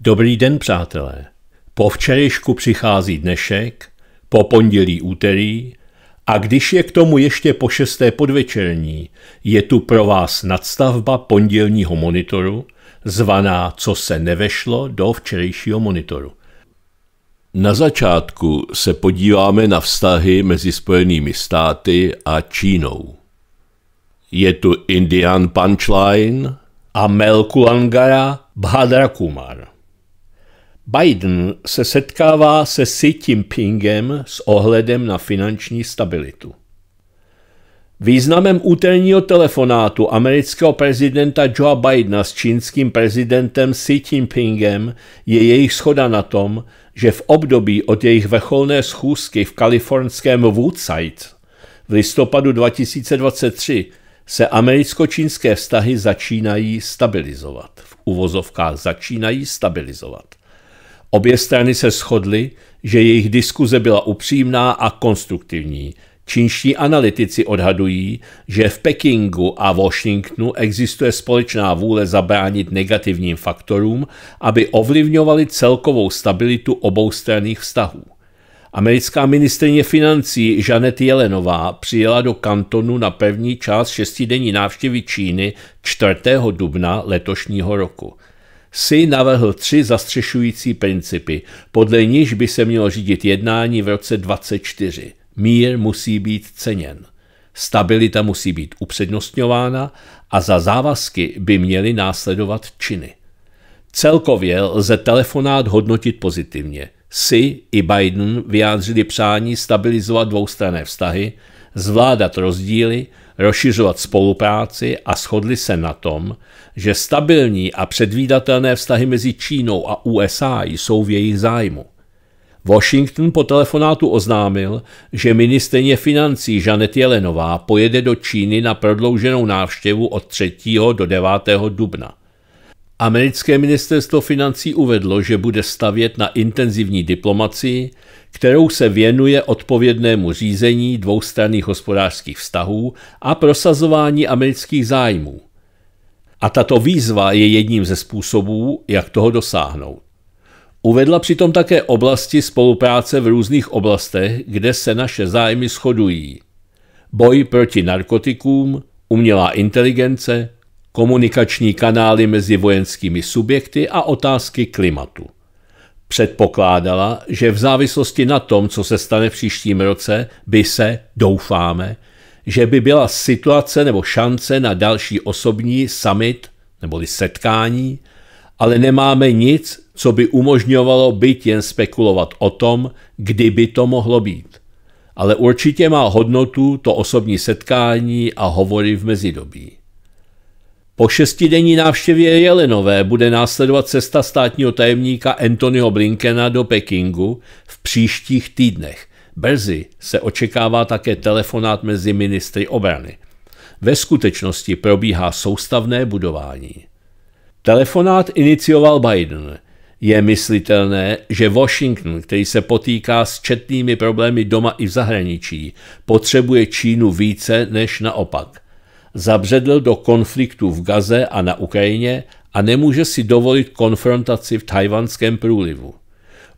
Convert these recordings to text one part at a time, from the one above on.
Dobrý den, přátelé. Po včerejšku přichází dnešek, po pondělí úterý a když je k tomu ještě po šesté podvečerní, je tu pro vás nadstavba pondělního monitoru, zvaná Co se nevešlo do včerejšího monitoru. Na začátku se podíváme na vztahy mezi Spojenými státy a Čínou. Je tu Indian Punchline a Melku Bhadra Kumar. Biden se setkává se Xi Jinpingem s ohledem na finanční stabilitu. Významem úterního telefonátu amerického prezidenta Joe Bidena s čínským prezidentem Xi Jinpingem je jejich schoda na tom, že v období od jejich vrcholné schůzky v kalifornském Woodside v listopadu 2023 se americko-čínské vztahy začínají stabilizovat. V uvozovkách začínají stabilizovat. Obě strany se shodly, že jejich diskuze byla upřímná a konstruktivní. Čínští analytici odhadují, že v Pekingu a Washingtonu existuje společná vůle zabránit negativním faktorům, aby ovlivňovali celkovou stabilitu obou straných vztahů. Americká ministrině financí Janet Jelenová přijela do kantonu na první část šestidenní návštěvy Číny 4. dubna letošního roku – si navrhl tři zastřešující principy, podle níž by se mělo řídit jednání v roce 24. Mír musí být ceněn. Stabilita musí být upřednostňována a za závazky by měly následovat činy. Celkově lze telefonát hodnotit pozitivně. Si i Biden vyjádřili přání stabilizovat dvoustranné vztahy, zvládat rozdíly rozšiřovat spolupráci a shodli se na tom, že stabilní a předvídatelné vztahy mezi Čínou a USA jsou v jejich zájmu. Washington po telefonátu oznámil, že ministrně financí Janet Jelenová pojede do Číny na prodlouženou návštěvu od 3. do 9. dubna. Americké ministerstvo financí uvedlo, že bude stavět na intenzivní diplomacii, kterou se věnuje odpovědnému řízení dvoustranných hospodářských vztahů a prosazování amerických zájmů. A tato výzva je jedním ze způsobů, jak toho dosáhnout. Uvedla přitom také oblasti spolupráce v různých oblastech, kde se naše zájmy shodují. Boj proti narkotikům, umělá inteligence, komunikační kanály mezi vojenskými subjekty a otázky klimatu předpokládala, že v závislosti na tom, co se stane v příštím roce, by se, doufáme, že by byla situace nebo šance na další osobní summit neboli setkání, ale nemáme nic, co by umožňovalo byt jen spekulovat o tom, kdy by to mohlo být. Ale určitě má hodnotu to osobní setkání a hovory v mezidobí. Po šestidenní návštěvě Jelenové bude následovat cesta státního tajemníka Antonio Blinkena do Pekingu v příštích týdnech. Brzy se očekává také telefonát mezi ministry obrany. Ve skutečnosti probíhá soustavné budování. Telefonát inicioval Biden. Je myslitelné, že Washington, který se potýká s četnými problémy doma i v zahraničí, potřebuje Čínu více než naopak zabředl do konfliktu v Gaze a na Ukrajině a nemůže si dovolit konfrontaci v tajvanském průlivu.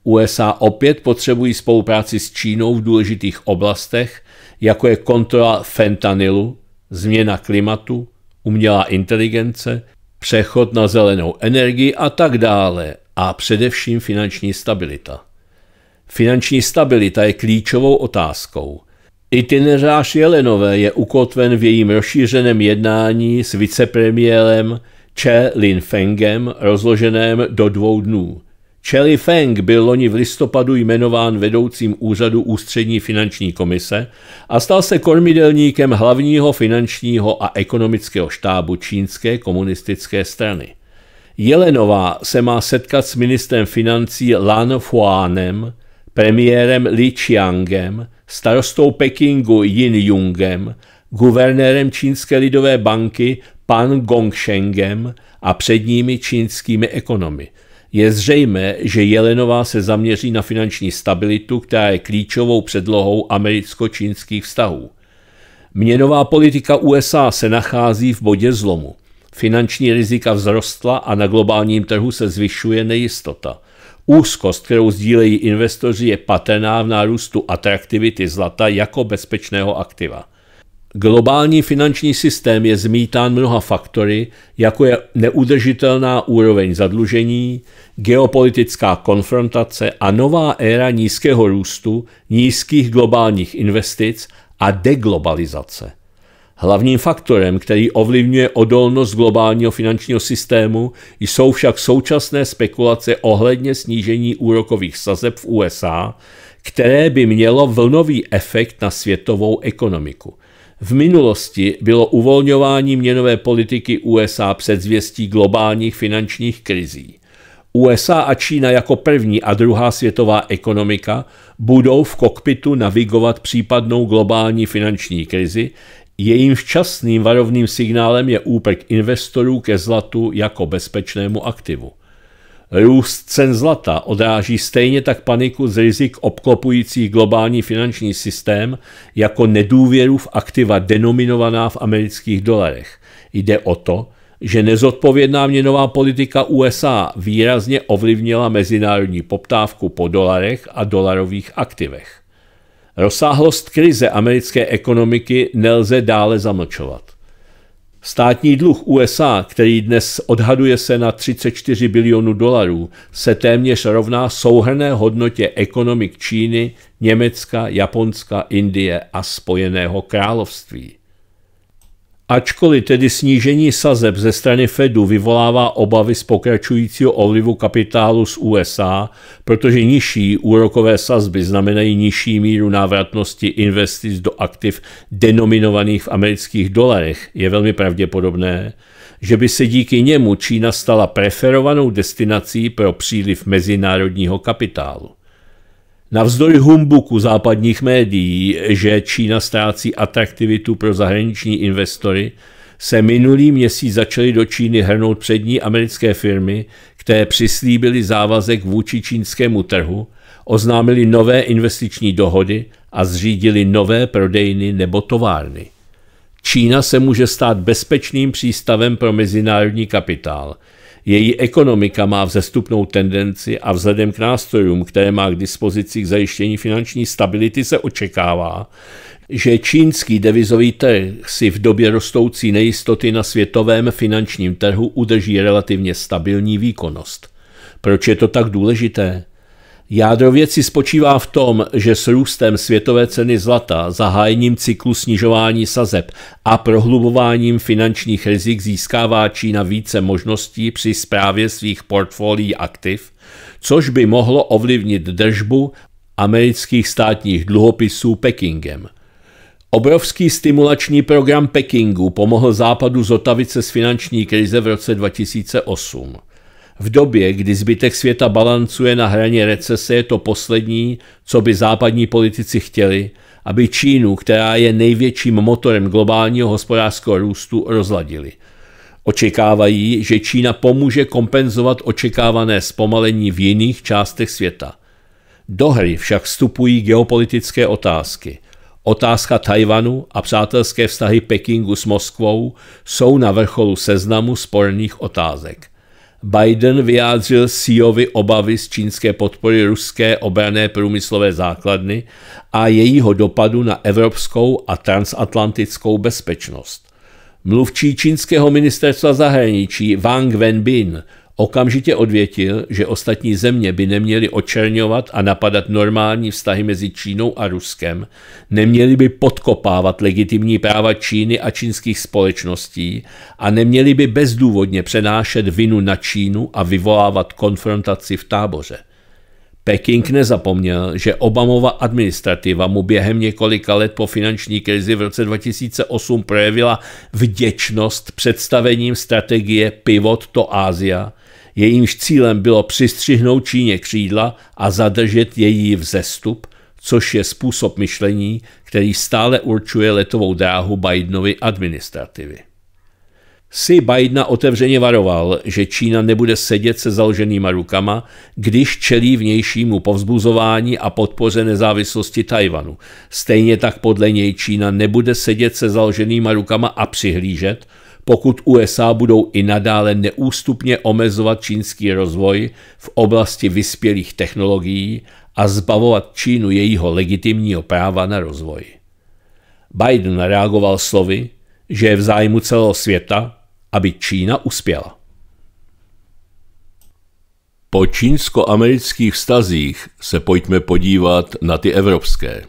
USA opět potřebují spolupráci s Čínou v důležitých oblastech, jako je kontrola fentanylu, změna klimatu, umělá inteligence, přechod na zelenou energii a tak dále a především finanční stabilita. Finanční stabilita je klíčovou otázkou. Itinerář Jelenové je ukotven v jejím rozšířeném jednání s vicepremiérem Che Lin Fengem rozloženém do dvou dnů. Che Li Feng byl loni v listopadu jmenován vedoucím úřadu Ústřední finanční komise a stal se kormidelníkem hlavního finančního a ekonomického štábu čínské komunistické strany. Jelenová se má setkat s ministrem financí Lan Fuanem, premiérem Li Qiangem, starostou Pekingu Yin Jungem, guvernérem Čínské lidové banky Pan Gongshengem a předními čínskými ekonomy. Je zřejmé, že Jelenová se zaměří na finanční stabilitu, která je klíčovou předlohou americko-čínských vztahů. Měnová politika USA se nachází v bodě zlomu. Finanční rizika vzrostla a na globálním trhu se zvyšuje nejistota – Úzkost, kterou sdílejí investoři, je patrná v nárůstu atraktivity zlata jako bezpečného aktiva. Globální finanční systém je zmítán mnoha faktory, jako je neudržitelná úroveň zadlužení, geopolitická konfrontace a nová éra nízkého růstu, nízkých globálních investic a deglobalizace. Hlavním faktorem, který ovlivňuje odolnost globálního finančního systému, jsou však současné spekulace ohledně snížení úrokových sazeb v USA, které by mělo vlnový efekt na světovou ekonomiku. V minulosti bylo uvolňování měnové politiky USA předzvěstí globálních finančních krizí. USA a Čína jako první a druhá světová ekonomika budou v kokpitu navigovat případnou globální finanční krizi, Jejím včasným varovným signálem je úpek investorů ke zlatu jako bezpečnému aktivu. Růst cen zlata odráží stejně tak paniku z rizik obklopující globální finanční systém jako nedůvěru v aktiva denominovaná v amerických dolarech. Jde o to, že nezodpovědná měnová politika USA výrazně ovlivnila mezinárodní poptávku po dolarech a dolarových aktivech. Rozsáhlost krize americké ekonomiky nelze dále zamlčovat. Státní dluh USA, který dnes odhaduje se na 34 bilionů dolarů, se téměř rovná souhrné hodnotě ekonomik Číny, Německa, Japonska, Indie a Spojeného království. Ačkoliv tedy snížení sazeb ze strany Fedu vyvolává obavy z pokračujícího olivu kapitálu z USA, protože nižší úrokové sazby znamenají nižší míru návratnosti investic do aktiv denominovaných v amerických dolarech, je velmi pravděpodobné, že by se díky němu Čína stala preferovanou destinací pro příliv mezinárodního kapitálu. Navzdory humbuku západních médií, že Čína ztrácí atraktivitu pro zahraniční investory, se minulý měsíc začaly do Číny hrnout přední americké firmy, které přislíbily závazek vůči čínskému trhu, oznámili nové investiční dohody a zřídili nové prodejny nebo továrny. Čína se může stát bezpečným přístavem pro mezinárodní kapitál – její ekonomika má vzestupnou tendenci a vzhledem k nástrojům, které má k dispozici k zajištění finanční stability, se očekává, že čínský devizový trh si v době rostoucí nejistoty na světovém finančním trhu udrží relativně stabilní výkonnost. Proč je to tak důležité? Jádro věci spočívá v tom, že s růstem světové ceny zlata, zahájením cyklu snižování sazeb a prohlubováním finančních rizik získává Čína více možností při správě svých portfolií aktiv, což by mohlo ovlivnit držbu amerických státních dluhopisů Pekingem. Obrovský stimulační program Pekingu pomohl Západu zotavit se z finanční krize v roce 2008. V době, kdy zbytek světa balancuje na hraně recese, je to poslední, co by západní politici chtěli, aby Čínu, která je největším motorem globálního hospodářského růstu, rozladili. Očekávají, že Čína pomůže kompenzovat očekávané zpomalení v jiných částech světa. Do hry však vstupují geopolitické otázky. Otázka Tajvanu a přátelské vztahy Pekingu s Moskvou jsou na vrcholu seznamu sporných otázek. Biden vyjádřil Siovi obavy z čínské podpory ruské obrané průmyslové základny a jejího dopadu na evropskou a transatlantickou bezpečnost. Mluvčí čínského ministerstva zahraničí Wang Wenbin Okamžitě odvětil, že ostatní země by neměly očerňovat a napadat normální vztahy mezi Čínou a Ruskem, neměly by podkopávat legitimní práva Číny a čínských společností a neměly by bezdůvodně přenášet vinu na Čínu a vyvolávat konfrontaci v táboře. Peking nezapomněl, že Obamova administrativa mu během několika let po finanční krizi v roce 2008 projevila vděčnost představením strategie Pivot to Asia – jejímž cílem bylo přistřihnout Číně křídla a zadržet její vzestup, což je způsob myšlení, který stále určuje letovou dráhu Bidenovy administrativy. Si Bidena otevřeně varoval, že Čína nebude sedět se založenýma rukama, když čelí vnějšímu povzbuzování a podpoře nezávislosti Tajvanu. Stejně tak podle něj Čína nebude sedět se založenýma rukama a přihlížet, pokud USA budou i nadále neústupně omezovat čínský rozvoj v oblasti vyspělých technologií a zbavovat Čínu jejího legitimního práva na rozvoj. Biden reagoval slovy, že je v zájmu celého světa, aby Čína uspěla. Po čínsko-amerických vztazích se pojďme podívat na ty evropské.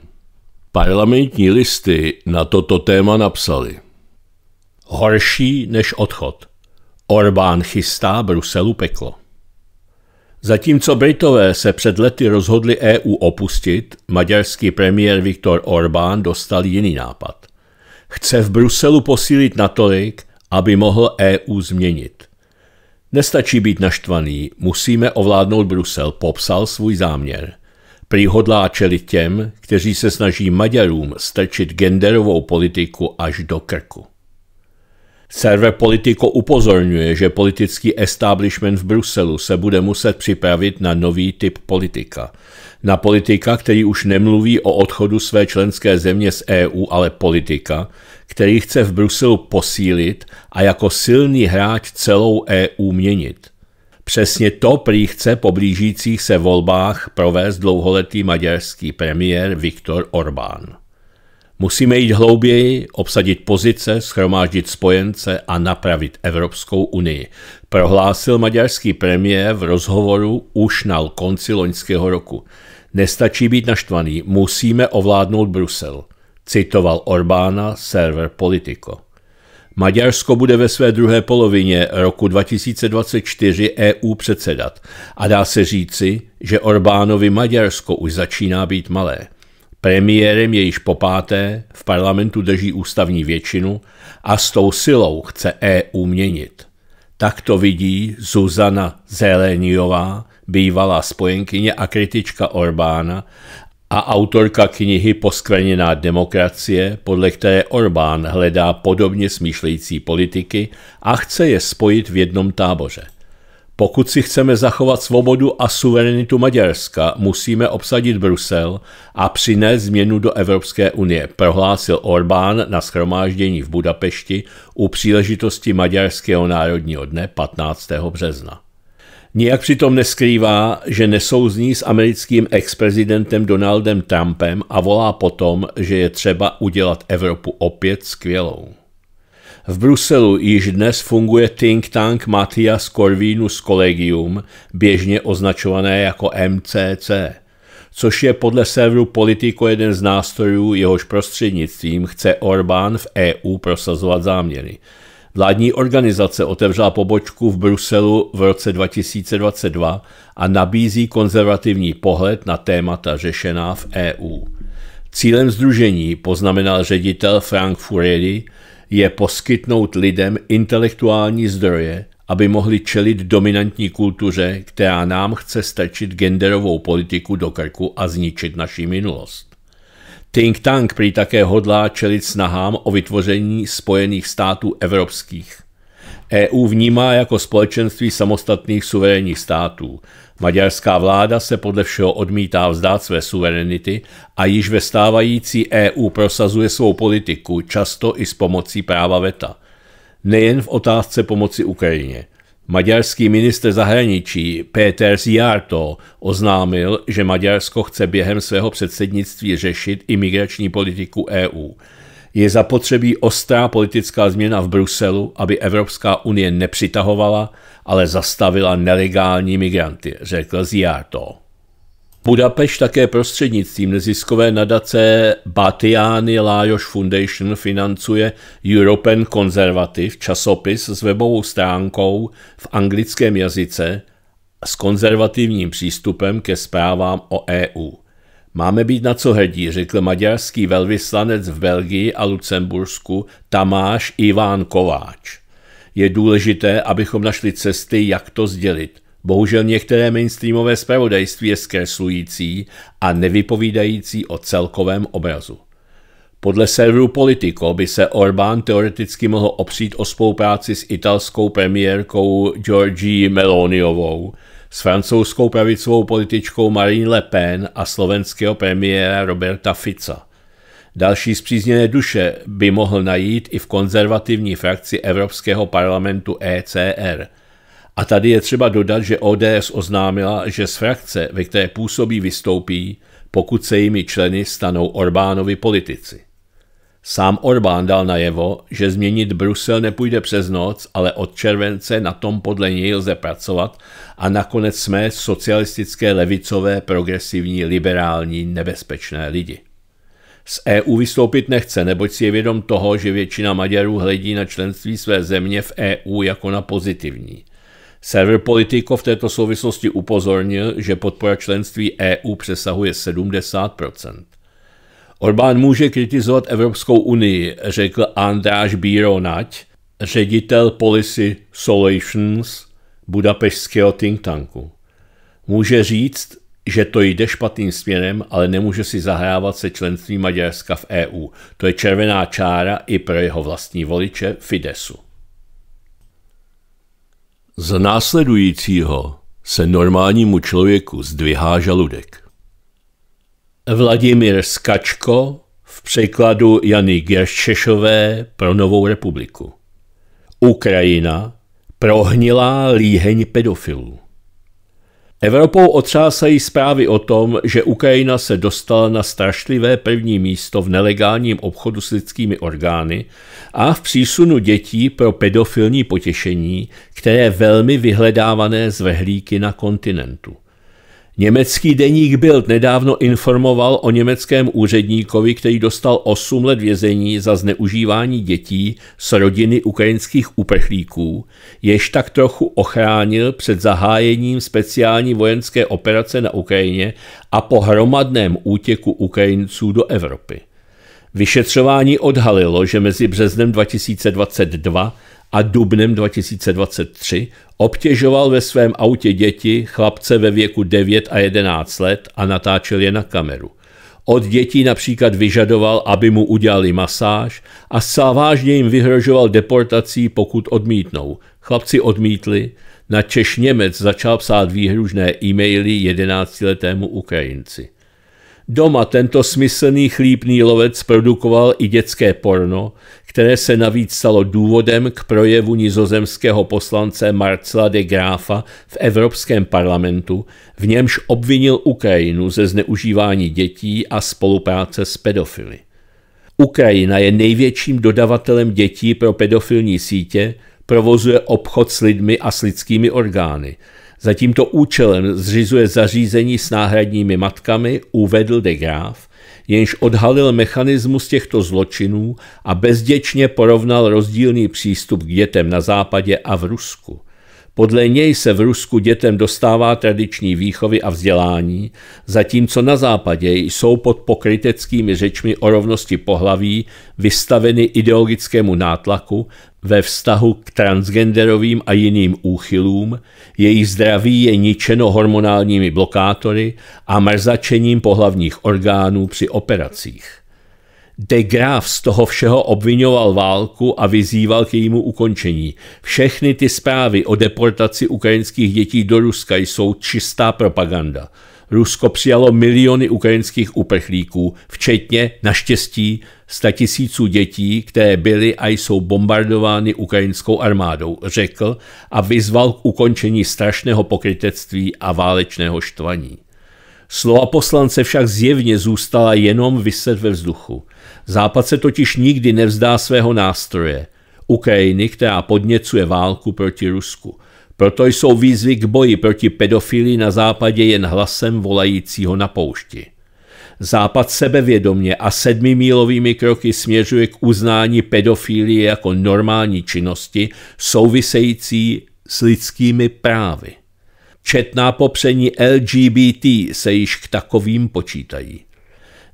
Parlamentní listy na toto téma napsali. Horší než odchod. Orbán chystá Bruselu peklo. Zatímco Britové se před lety rozhodli EU opustit, maďarský premiér Viktor Orbán dostal jiný nápad. Chce v Bruselu posílit natolik, aby mohl EU změnit. Nestačí být naštvaný, musíme ovládnout Brusel, popsal svůj záměr. Prýhodlá hodlá čelit těm, kteří se snaží Maďarům strčit genderovou politiku až do krku. Server Politico upozorňuje, že politický establishment v Bruselu se bude muset připravit na nový typ politika. Na politika, který už nemluví o odchodu své členské země z EU, ale politika, který chce v Bruselu posílit a jako silný hráč celou EU měnit. Přesně to prý chce po blížících se volbách provést dlouholetý maďarský premiér Viktor Orbán. Musíme jít hlouběji, obsadit pozice, schromáždit spojence a napravit Evropskou unii, prohlásil maďarský premiér v rozhovoru už na konci loňského roku. Nestačí být naštvaný, musíme ovládnout Brusel, citoval Orbána server Politico. Maďarsko bude ve své druhé polovině roku 2024 EU předsedat a dá se říci, že Orbánovi Maďarsko už začíná být malé. Premiérem je již popáté, v parlamentu drží ústavní většinu a s tou silou chce EU měnit. Tak to vidí Zuzana Zeleniová, bývalá spojenkyně a kritička Orbána a autorka knihy Poskvrněná demokracie, podle které Orbán hledá podobně smýšlející politiky a chce je spojit v jednom táboře. Pokud si chceme zachovat svobodu a suverenitu Maďarska, musíme obsadit Brusel a přinést změnu do Evropské unie, prohlásil Orbán na schromáždění v Budapešti u příležitosti Maďarského národního dne 15. března. Nijak přitom neskrývá, že nesouzní s americkým ex-prezidentem Donaldem Trumpem a volá potom, že je třeba udělat Evropu opět skvělou. V Bruselu již dnes funguje think tank Matthias Corvinus Collegium, běžně označované jako MCC, což je podle serveru Politico jeden z nástrojů, jehož prostřednictvím chce Orbán v EU prosazovat záměry. Vládní organizace otevřela pobočku v Bruselu v roce 2022 a nabízí konzervativní pohled na témata řešená v EU. Cílem združení, poznamenal ředitel Frank Furedi, je poskytnout lidem intelektuální zdroje, aby mohli čelit dominantní kultuře, která nám chce strčit genderovou politiku do krku a zničit naši minulost. Think Tank prý také hodlá čelit snahám o vytvoření Spojených států evropských. EU vnímá jako společenství samostatných suverénních států – Maďarská vláda se podle všeho odmítá vzdát své suverenity a již ve stávající EU prosazuje svou politiku, často i s pomocí práva VETA. Nejen v otázce pomoci Ukrajině. Maďarský minister zahraničí Peter Ziarto oznámil, že Maďarsko chce během svého předsednictví řešit imigrační politiku EU – je zapotřebí ostrá politická změna v Bruselu, aby Evropská unie nepřitahovala, ale zastavila nelegální migranty, řekl Ziarto. Budapešť také prostřednictvím neziskové nadace Batiany Lajos Foundation financuje European Conservative, časopis s webovou stránkou v anglickém jazyce s konzervativním přístupem ke zprávám o EU. Máme být na co hrdí, řekl maďarský velvyslanec v Belgii a Lucembursku Tamáš Iván Kováč. Je důležité, abychom našli cesty, jak to sdělit. Bohužel některé mainstreamové zpravodajství je zkreslující a nevypovídající o celkovém obrazu. Podle serveru Politico by se Orbán teoreticky mohl opřít o spolupráci s italskou premiérkou Georgii Meloniovou, s francouzskou pravicovou političkou Marine Le Pen a slovenského premiéra Roberta Fica. Další zpřízněné duše by mohl najít i v konzervativní frakci Evropského parlamentu ECR. A tady je třeba dodat, že ODS oznámila, že z frakce, ve které působí, vystoupí, pokud se jimi členy stanou Orbánovi politici. Sám Orbán dal najevo, že změnit Brusel nepůjde přes noc, ale od července na tom podle něj lze pracovat a nakonec jsme socialistické, levicové, progresivní, liberální, nebezpečné lidi. Z EU vystoupit nechce, neboť si je vědom toho, že většina Maďarů hledí na členství své země v EU jako na pozitivní. Server Politico v této souvislosti upozornil, že podpora členství EU přesahuje 70 Orbán může kritizovat Evropskou unii, řekl Andráš Bíronať, ředitel Policy Solutions budapešského think tanku. Může říct, že to jde špatným směrem, ale nemůže si zahrávat se členstvím Maďarska v EU. To je červená čára i pro jeho vlastní voliče Fidesu. Z následujícího se normálnímu člověku zdvihá žaludek. Vladimír Skačko v překladu Jany Geršešové pro Novou republiku. Ukrajina prohnilá líheň pedofilů. Evropou otřásají zprávy o tom, že Ukrajina se dostala na strašlivé první místo v nelegálním obchodu s lidskými orgány a v přísunu dětí pro pedofilní potěšení, které velmi vyhledávané zvehlíky na kontinentu. Německý deník Bild nedávno informoval o německém úředníkovi, který dostal 8 let vězení za zneužívání dětí z rodiny ukrajinských uprchlíků, jež tak trochu ochránil před zahájením speciální vojenské operace na Ukrajině a po hromadném útěku Ukrajinců do Evropy. Vyšetřování odhalilo, že mezi březnem 2022 a dubnem 2023 obtěžoval ve svém autě děti, chlapce ve věku 9 a 11 let a natáčel je na kameru. Od dětí například vyžadoval, aby mu udělali masáž a vážně jim vyhrožoval deportací, pokud odmítnou. Chlapci odmítli, na Češ Němec začal psát výhružné e-maily 11 letému Ukrajinci. Doma tento smyslný chlípný lovec produkoval i dětské porno, které se navíc stalo důvodem k projevu nizozemského poslance Marcela de Grafa v Evropském parlamentu, v němž obvinil Ukrajinu ze zneužívání dětí a spolupráce s pedofily. Ukrajina je největším dodavatelem dětí pro pedofilní sítě, provozuje obchod s lidmi a s lidskými orgány – za tímto účelem zřizuje zařízení s náhradními matkami, uvedl de Graaf, jenž odhalil mechanismus těchto zločinů a bezděčně porovnal rozdílný přístup k dětem na západě a v Rusku. Podle něj se v Rusku dětem dostává tradiční výchovy a vzdělání, zatímco na západě jsou pod pokryteckými řečmi o rovnosti pohlaví vystaveny ideologickému nátlaku, ve vztahu k transgenderovým a jiným úchylům, její zdraví je ničeno hormonálními blokátory a mrzačením pohlavních orgánů při operacích. De Graaf z toho všeho obvinoval válku a vyzýval k jejímu ukončení. Všechny ty zprávy o deportaci ukrajinských dětí do Ruska jsou čistá propaganda – Rusko přijalo miliony ukrajinských uprchlíků, včetně naštěstí tisíců dětí, které byly a jsou bombardovány ukrajinskou armádou, řekl a vyzval k ukončení strašného pokrytectví a válečného štvaní. Slova poslance však zjevně zůstala jenom vyset ve vzduchu. Západ se totiž nikdy nevzdá svého nástroje – Ukrajiny, která podněcuje válku proti Rusku – proto jsou výzvy k boji proti pedofilii na západě jen hlasem volajícího na poušti. Západ sebevědomně a sedmimílovými kroky směřuje k uznání pedofilie jako normální činnosti související s lidskými právy. Četná popření LGBT se již k takovým počítají.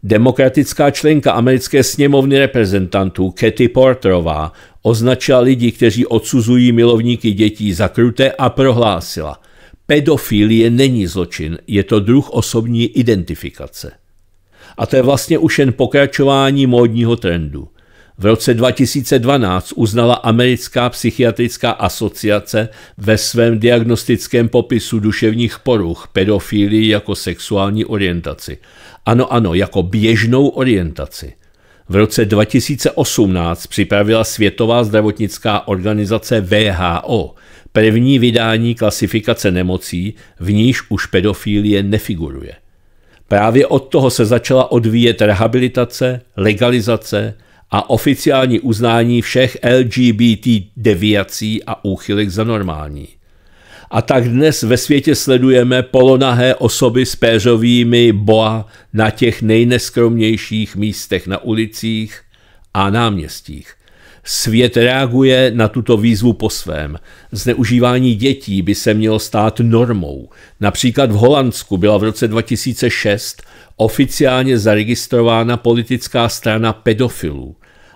Demokratická členka americké sněmovny reprezentantů Katy Porterová Označila lidi, kteří odsuzují milovníky dětí za kruté a prohlásila – pedofilie není zločin, je to druh osobní identifikace. A to je vlastně už jen pokračování módního trendu. V roce 2012 uznala Americká psychiatrická asociace ve svém diagnostickém popisu duševních poruch pedofílii jako sexuální orientaci. Ano, ano, jako běžnou orientaci. V roce 2018 připravila Světová zdravotnická organizace VHO první vydání klasifikace nemocí, v níž už pedofilie nefiguruje. Právě od toho se začala odvíjet rehabilitace, legalizace a oficiální uznání všech LGBT deviací a úchylek za normální – a tak dnes ve světě sledujeme polonahé osoby s péřovými boa na těch nejneskromnějších místech na ulicích a náměstích. Svět reaguje na tuto výzvu po svém. Zneužívání dětí by se mělo stát normou. Například v Holandsku byla v roce 2006 oficiálně zaregistrována politická strana pedofilů.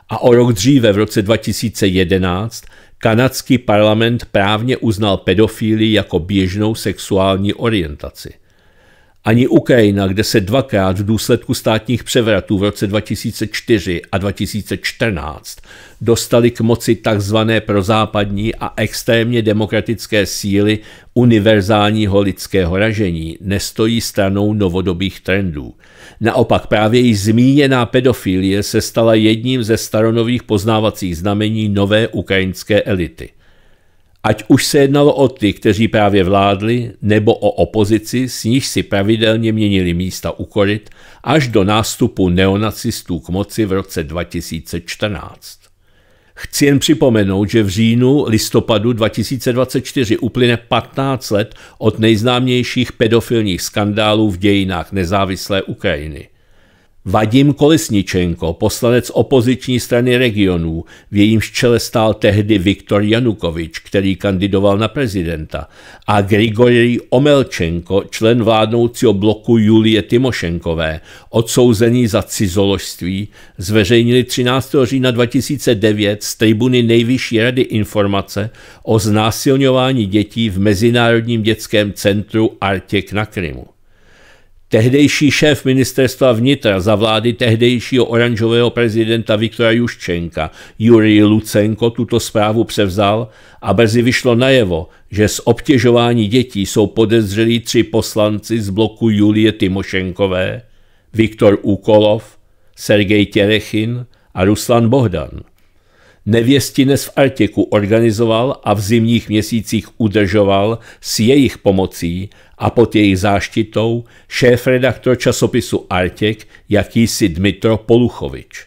A o rok dříve, v roce 2011, Kanadský parlament právně uznal pedofílii jako běžnou sexuální orientaci. Ani Ukrajina, kde se dvakrát v důsledku státních převratů v roce 2004 a 2014 dostali k moci tzv. prozápadní a extrémně demokratické síly univerzálního lidského ražení, nestojí stranou novodobých trendů – Naopak právě již zmíněná pedofilie se stala jedním ze staronových poznávacích znamení nové ukrajinské elity. Ať už se jednalo o ty, kteří právě vládli, nebo o opozici, s níž si pravidelně měnili místa ukorit, až do nástupu neonacistů k moci v roce 2014. Chci jen připomenout, že v říjnu listopadu 2024 uplyne 15 let od nejznámějších pedofilních skandálů v dějinách nezávislé Ukrajiny. Vadim Kolisničenko, poslanec opoziční strany regionů, v jejímž čele stál tehdy Viktor Janukovič, který kandidoval na prezidenta, a Grigorij Omelčenko, člen vládnoucího bloku Julie Timošenkové, odsouzený za cizoložství, zveřejnili 13. října 2009 z tribuny Nejvyšší rady informace o znásilňování dětí v Mezinárodním dětském centru Artěk na Krymu. Tehdejší šéf ministerstva vnitra za vlády tehdejšího oranžového prezidenta Viktora Juščenka, Jurij Lucenko, tuto zprávu převzal a brzy vyšlo najevo, že z obtěžování dětí jsou podezřelí tři poslanci z bloku Julie Tymošenkové, Viktor Úkolov, Sergej Terechin a Ruslan Bohdan nevěstines v Artiku organizoval a v zimních měsících udržoval s jejich pomocí a pod jejich záštitou šéf-redaktor časopisu Artěk jakýsi Dmitro Poluchovič.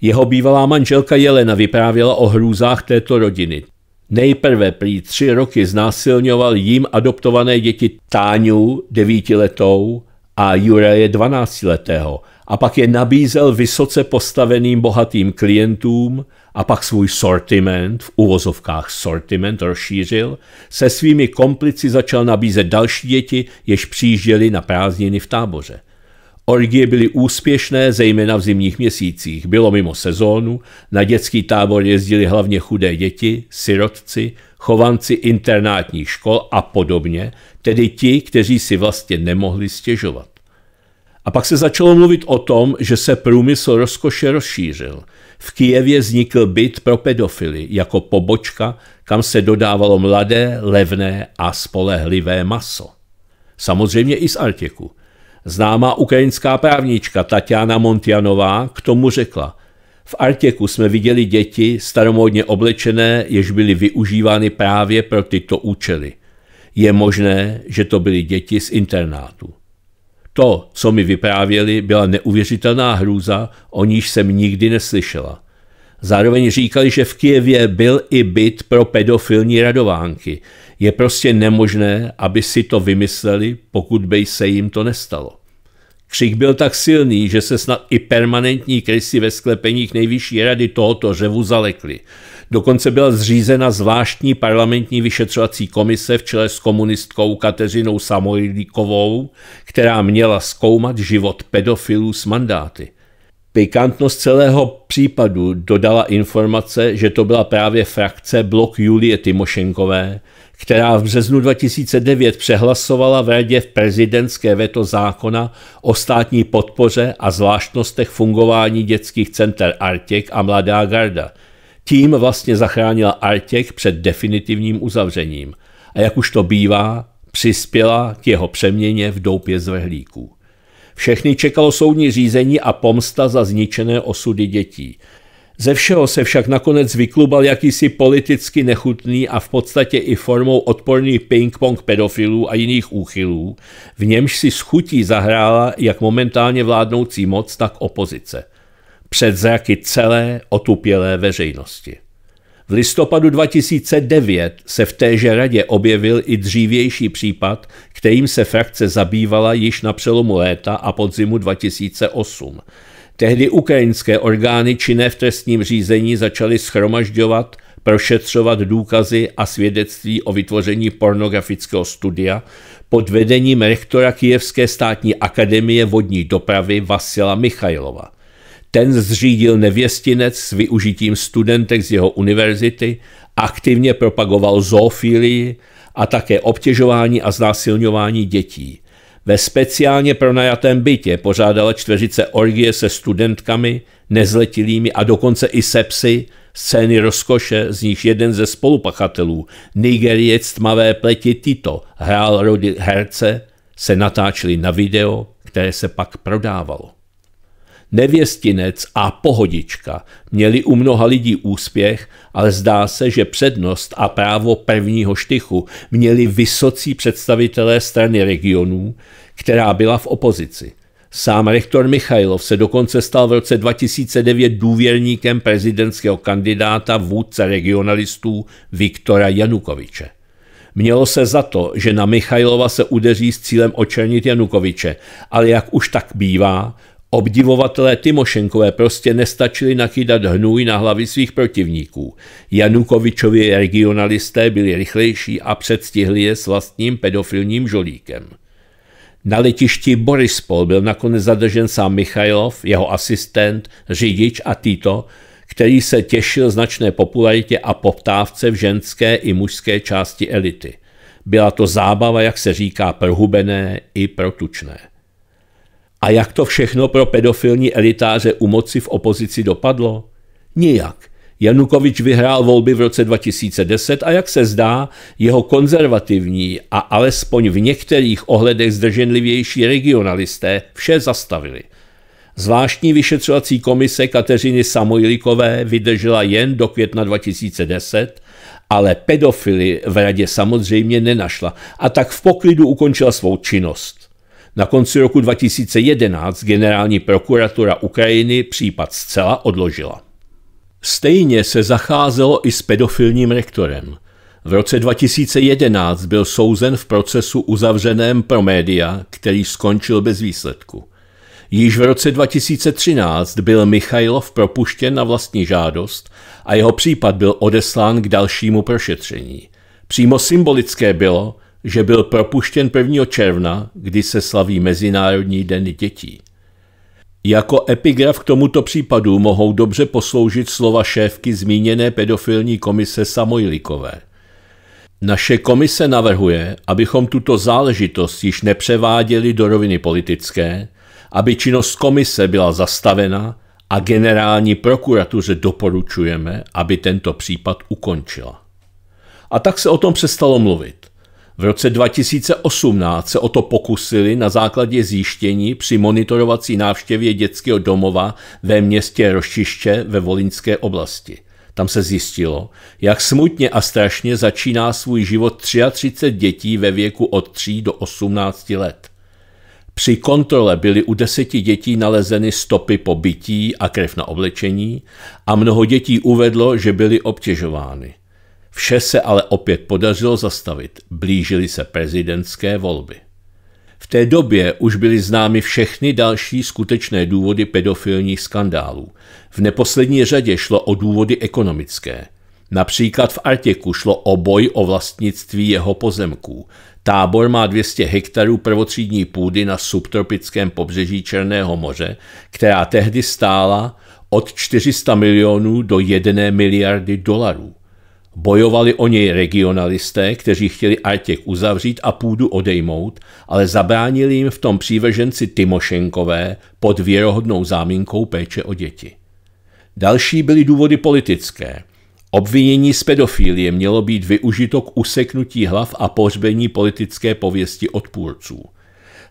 Jeho bývalá manželka Jelena vyprávěla o hrůzách této rodiny. Nejprve prý tři roky znásilňoval jím adoptované děti Táňu, devítiletou, a Juraje dvanáctiletého a pak je nabízel vysoce postaveným bohatým klientům a pak svůj sortiment, v uvozovkách sortiment, rozšířil, se svými komplici začal nabízet další děti, jež přijížděli na prázdniny v táboře. Orgie byly úspěšné, zejména v zimních měsících. Bylo mimo sezónu, na dětský tábor jezdili hlavně chudé děti, sirotci, chovanci internátních škol a podobně, tedy ti, kteří si vlastně nemohli stěžovat. A pak se začalo mluvit o tom, že se průmysl rozkoše rozšířil – v Kijevě vznikl byt pro pedofily jako pobočka, kam se dodávalo mladé, levné a spolehlivé maso. Samozřejmě i z Artěku. Známá ukrajinská právnička Tatiana Montianová k tomu řekla – v Artěku jsme viděli děti staromódně oblečené, jež byly využívány právě pro tyto účely. Je možné, že to byly děti z internátu. To, co mi vyprávěli, byla neuvěřitelná hrůza, o níž jsem nikdy neslyšela. Zároveň říkali, že v Kijevě byl i byt pro pedofilní radovánky. Je prostě nemožné, aby si to vymysleli, pokud by se jim to nestalo. Křik byl tak silný, že se snad i permanentní krysy ve sklepeních nejvyšší rady tohoto řevu zalekly. Dokonce byla zřízena zvláštní parlamentní vyšetřovací komise v čele s komunistkou Kateřinou Samojlíkovou, která měla zkoumat život pedofilů s mandáty. Pikantnost celého případu dodala informace, že to byla právě frakce blok Julie Tymošenkové, která v březnu 2009 přehlasovala v radě v prezidentské veto zákona o státní podpoře a zvláštnostech fungování dětských center Artěk a Mladá garda – tím vlastně zachránila Artěk před definitivním uzavřením a jak už to bývá, přispěla k jeho přeměně v doupě zvrhlíků. Všechny čekalo soudní řízení a pomsta za zničené osudy dětí. Ze všeho se však nakonec vyklubal jakýsi politicky nechutný a v podstatě i formou odporný ping-pong pedofilů a jiných úchylů, v němž si schutí zahrála jak momentálně vládnoucí moc, tak opozice – před zraky celé otupělé veřejnosti. V listopadu 2009 se v téže radě objevil i dřívější případ, kterým se frakce zabývala již na přelomu léta a podzimu 2008. Tehdy ukrajinské orgány činné v trestním řízení začaly schromažďovat, prošetřovat důkazy a svědectví o vytvoření pornografického studia pod vedením rektora Kijevské státní akademie vodní dopravy Vasila Michajlova. Ten zřídil nevěstinec s využitím studentek z jeho univerzity, aktivně propagoval zoofilii a také obtěžování a znásilňování dětí. Ve speciálně pronajatém bytě pořádala čtveřice orgie se studentkami, nezletilými a dokonce i sepsy scény rozkoše, z nich jeden ze spolupachatelů, Nigeriec tmavé pleti Tito, hrál rody herce, se natáčely na video, které se pak prodávalo. Nevěstinec a pohodička měli u mnoha lidí úspěch, ale zdá se, že přednost a právo prvního štychu měli vysocí představitelé strany regionů, která byla v opozici. Sám rektor Michailov se dokonce stal v roce 2009 důvěrníkem prezidentského kandidáta vůdce regionalistů Viktora Janukoviče. Mělo se za to, že na Michailova se udeří s cílem očernit Janukoviče, ale jak už tak bývá, Obdivovatelé Timošenkové prostě nestačili nakýdat hnůj na hlavy svých protivníků. Janukovičovi regionalisté byli rychlejší a předstihli je s vlastním pedofilním žolíkem. Na letišti Borispol byl nakonec zadržen sám Michailov, jeho asistent, řidič a Tito, který se těšil značné popularitě a poptávce v ženské i mužské části elity. Byla to zábava, jak se říká, prohubené i protučné. A jak to všechno pro pedofilní elitáře u moci v opozici dopadlo? Nijak. Janukovič vyhrál volby v roce 2010 a jak se zdá, jeho konzervativní a alespoň v některých ohledech zdrženlivější regionalisté vše zastavili. Zvláštní vyšetřovací komise Kateřiny Samojlikové vydržela jen do května 2010, ale pedofily v radě samozřejmě nenašla a tak v poklidu ukončila svou činnost. Na konci roku 2011 generální prokuratura Ukrajiny případ zcela odložila. Stejně se zacházelo i s pedofilním rektorem. V roce 2011 byl souzen v procesu uzavřeném pro média, který skončil bez výsledku. Již v roce 2013 byl Michailov propuštěn na vlastní žádost a jeho případ byl odeslán k dalšímu prošetření. Přímo symbolické bylo, že byl propuštěn 1. června, kdy se slaví Mezinárodní den dětí. Jako epigraf k tomuto případu mohou dobře posloužit slova šéfky zmíněné pedofilní komise Samojlikové. Naše komise navrhuje, abychom tuto záležitost již nepřeváděli do roviny politické, aby činnost komise byla zastavena a generální prokuratuře doporučujeme, aby tento případ ukončila. A tak se o tom přestalo mluvit. V roce 2018 se o to pokusili na základě zjištění při monitorovací návštěvě dětského domova ve městě Rošiště ve Volinské oblasti. Tam se zjistilo, jak smutně a strašně začíná svůj život 33 dětí ve věku od 3 do 18 let. Při kontrole byly u deseti dětí nalezeny stopy po bytí a krev na oblečení a mnoho dětí uvedlo, že byly obtěžovány. Vše se ale opět podařilo zastavit, blížily se prezidentské volby. V té době už byly známy všechny další skutečné důvody pedofilních skandálů. V neposlední řadě šlo o důvody ekonomické. Například v Artěku šlo o boj o vlastnictví jeho pozemků. Tábor má 200 hektarů prvotřídní půdy na subtropickém pobřeží Černého moře, která tehdy stála od 400 milionů do 1 miliardy dolarů. Bojovali o něj regionalisté, kteří chtěli Artěk uzavřít a půdu odejmout, ale zabránili jim v tom přívrženci Timošenkové pod věrohodnou záminkou péče o děti. Další byly důvody politické. Obvinění z pedofílie mělo být využito k useknutí hlav a pohřbení politické pověsti odpůrců.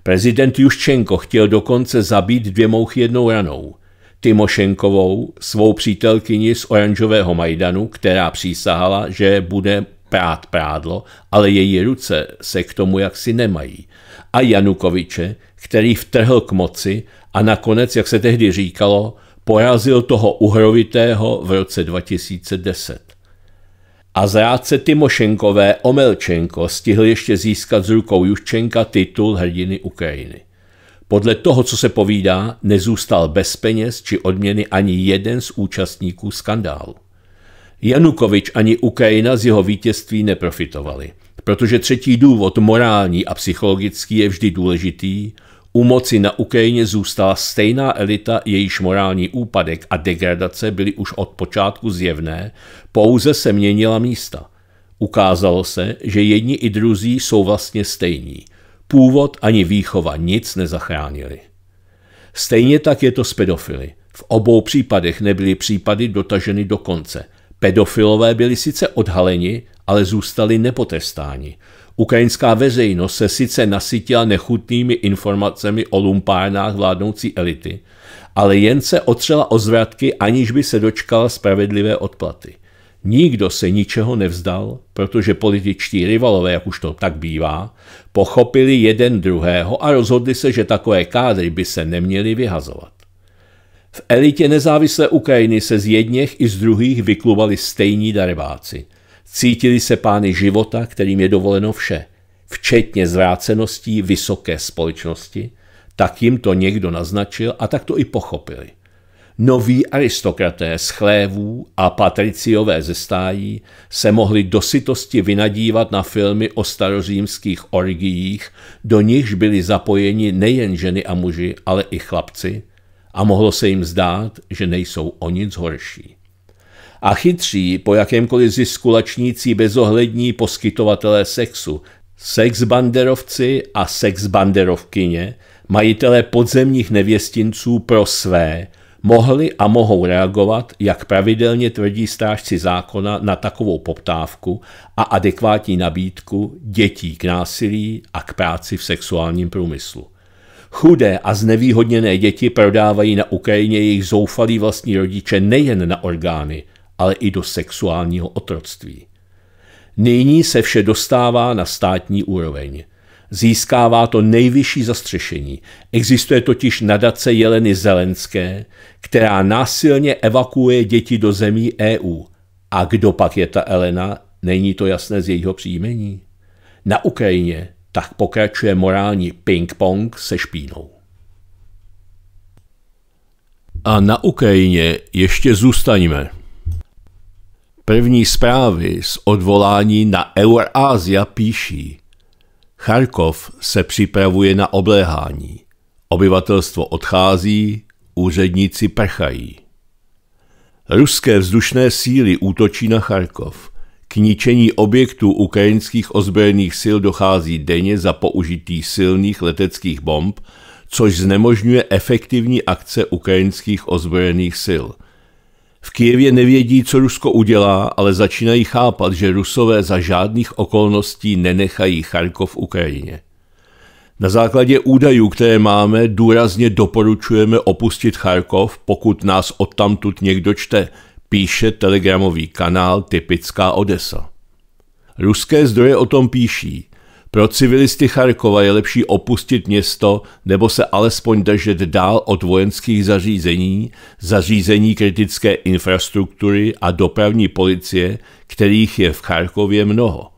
Prezident Juščenko chtěl dokonce zabít dvě mouchy jednou ranou – Timošenkovou, svou přítelkyni z Oranžového Majdanu, která přísahala, že bude prát prádlo, ale její ruce se k tomu jaksi nemají. A Janukoviče, který vtrhl k moci a nakonec, jak se tehdy říkalo, porazil toho uhrovitého v roce 2010. A zrádce Timošenkové Omelčenko stihl ještě získat z rukou Juščenka titul hrdiny Ukrajiny. Podle toho, co se povídá, nezůstal bez peněz či odměny ani jeden z účastníků skandálu. Janukovič ani Ukrajina z jeho vítězství neprofitovali, protože třetí důvod, morální a psychologický, je vždy důležitý. U moci na Ukrajině zůstala stejná elita, jejíž morální úpadek a degradace byly už od počátku zjevné, pouze se měnila místa. Ukázalo se, že jedni i druzí jsou vlastně stejní – Původ ani výchova nic nezachránili. Stejně tak je to s pedofily. V obou případech nebyly případy dotaženy do konce. Pedofilové byli sice odhaleni, ale zůstali nepotestáni. Ukrajinská veřejnost se sice nasytila nechutnými informacemi o lumpárnách vládnoucí elity, ale jen se otřela o zvratky, aniž by se dočkala spravedlivé odplaty. Nikdo se ničeho nevzdal, protože političtí rivalové, jak už to tak bývá, Pochopili jeden druhého a rozhodli se, že takové kádry by se neměly vyhazovat. V elitě nezávislé Ukrajiny se z jedněch i z druhých vyklubali stejní darebáci. Cítili se pány života, kterým je dovoleno vše, včetně zvráceností vysoké společnosti, tak jim to někdo naznačil a tak to i pochopili. Noví aristokraté z chlévů a patriciové ze stájí se mohli dosytosti vynadívat na filmy o starořímských orgiích, do nichž byli zapojeni nejen ženy a muži, ale i chlapci, a mohlo se jim zdát, že nejsou o nic horší. A chytří po jakémkoliv zisku lačnící bezohlední poskytovatelé sexu, sexbanderovci a sexbanderovkyně, majitelé podzemních nevěstinců pro své, mohli a mohou reagovat, jak pravidelně tvrdí strážci zákona, na takovou poptávku a adekvátní nabídku dětí k násilí a k práci v sexuálním průmyslu. Chudé a znevýhodněné děti prodávají na Ukrajině jejich zoufalí vlastní rodiče nejen na orgány, ale i do sexuálního otroctví. Nyní se vše dostává na státní úroveň – získává to nejvyšší zastřešení. Existuje totiž nadace Jeleny Zelenské, která násilně evakuuje děti do zemí EU. A kdo pak je ta Elena? Není to jasné z jejího příjmení? Na Ukrajině tak pokračuje morální ping-pong se špínou. A na Ukrajině ještě zůstaňme. První zprávy z odvolání na Eurasia píší – Charkov se připravuje na obléhání. Obyvatelstvo odchází, úředníci prchají. Ruské vzdušné síly útočí na Charkov. K ničení objektů ukrajinských ozbrojených sil dochází denně za použití silných leteckých bomb, což znemožňuje efektivní akce ukrajinských ozbrojených sil – v Kijevě nevědí, co Rusko udělá, ale začínají chápat, že Rusové za žádných okolností nenechají Charkov Ukrajině. Na základě údajů, které máme, důrazně doporučujeme opustit Charkov, pokud nás odtamtud někdo čte, píše telegramový kanál Typická Odesa. Ruské zdroje o tom píší. Pro civilisty Charkova je lepší opustit město nebo se alespoň držet dál od vojenských zařízení, zařízení kritické infrastruktury a dopravní policie, kterých je v Charkově mnoho.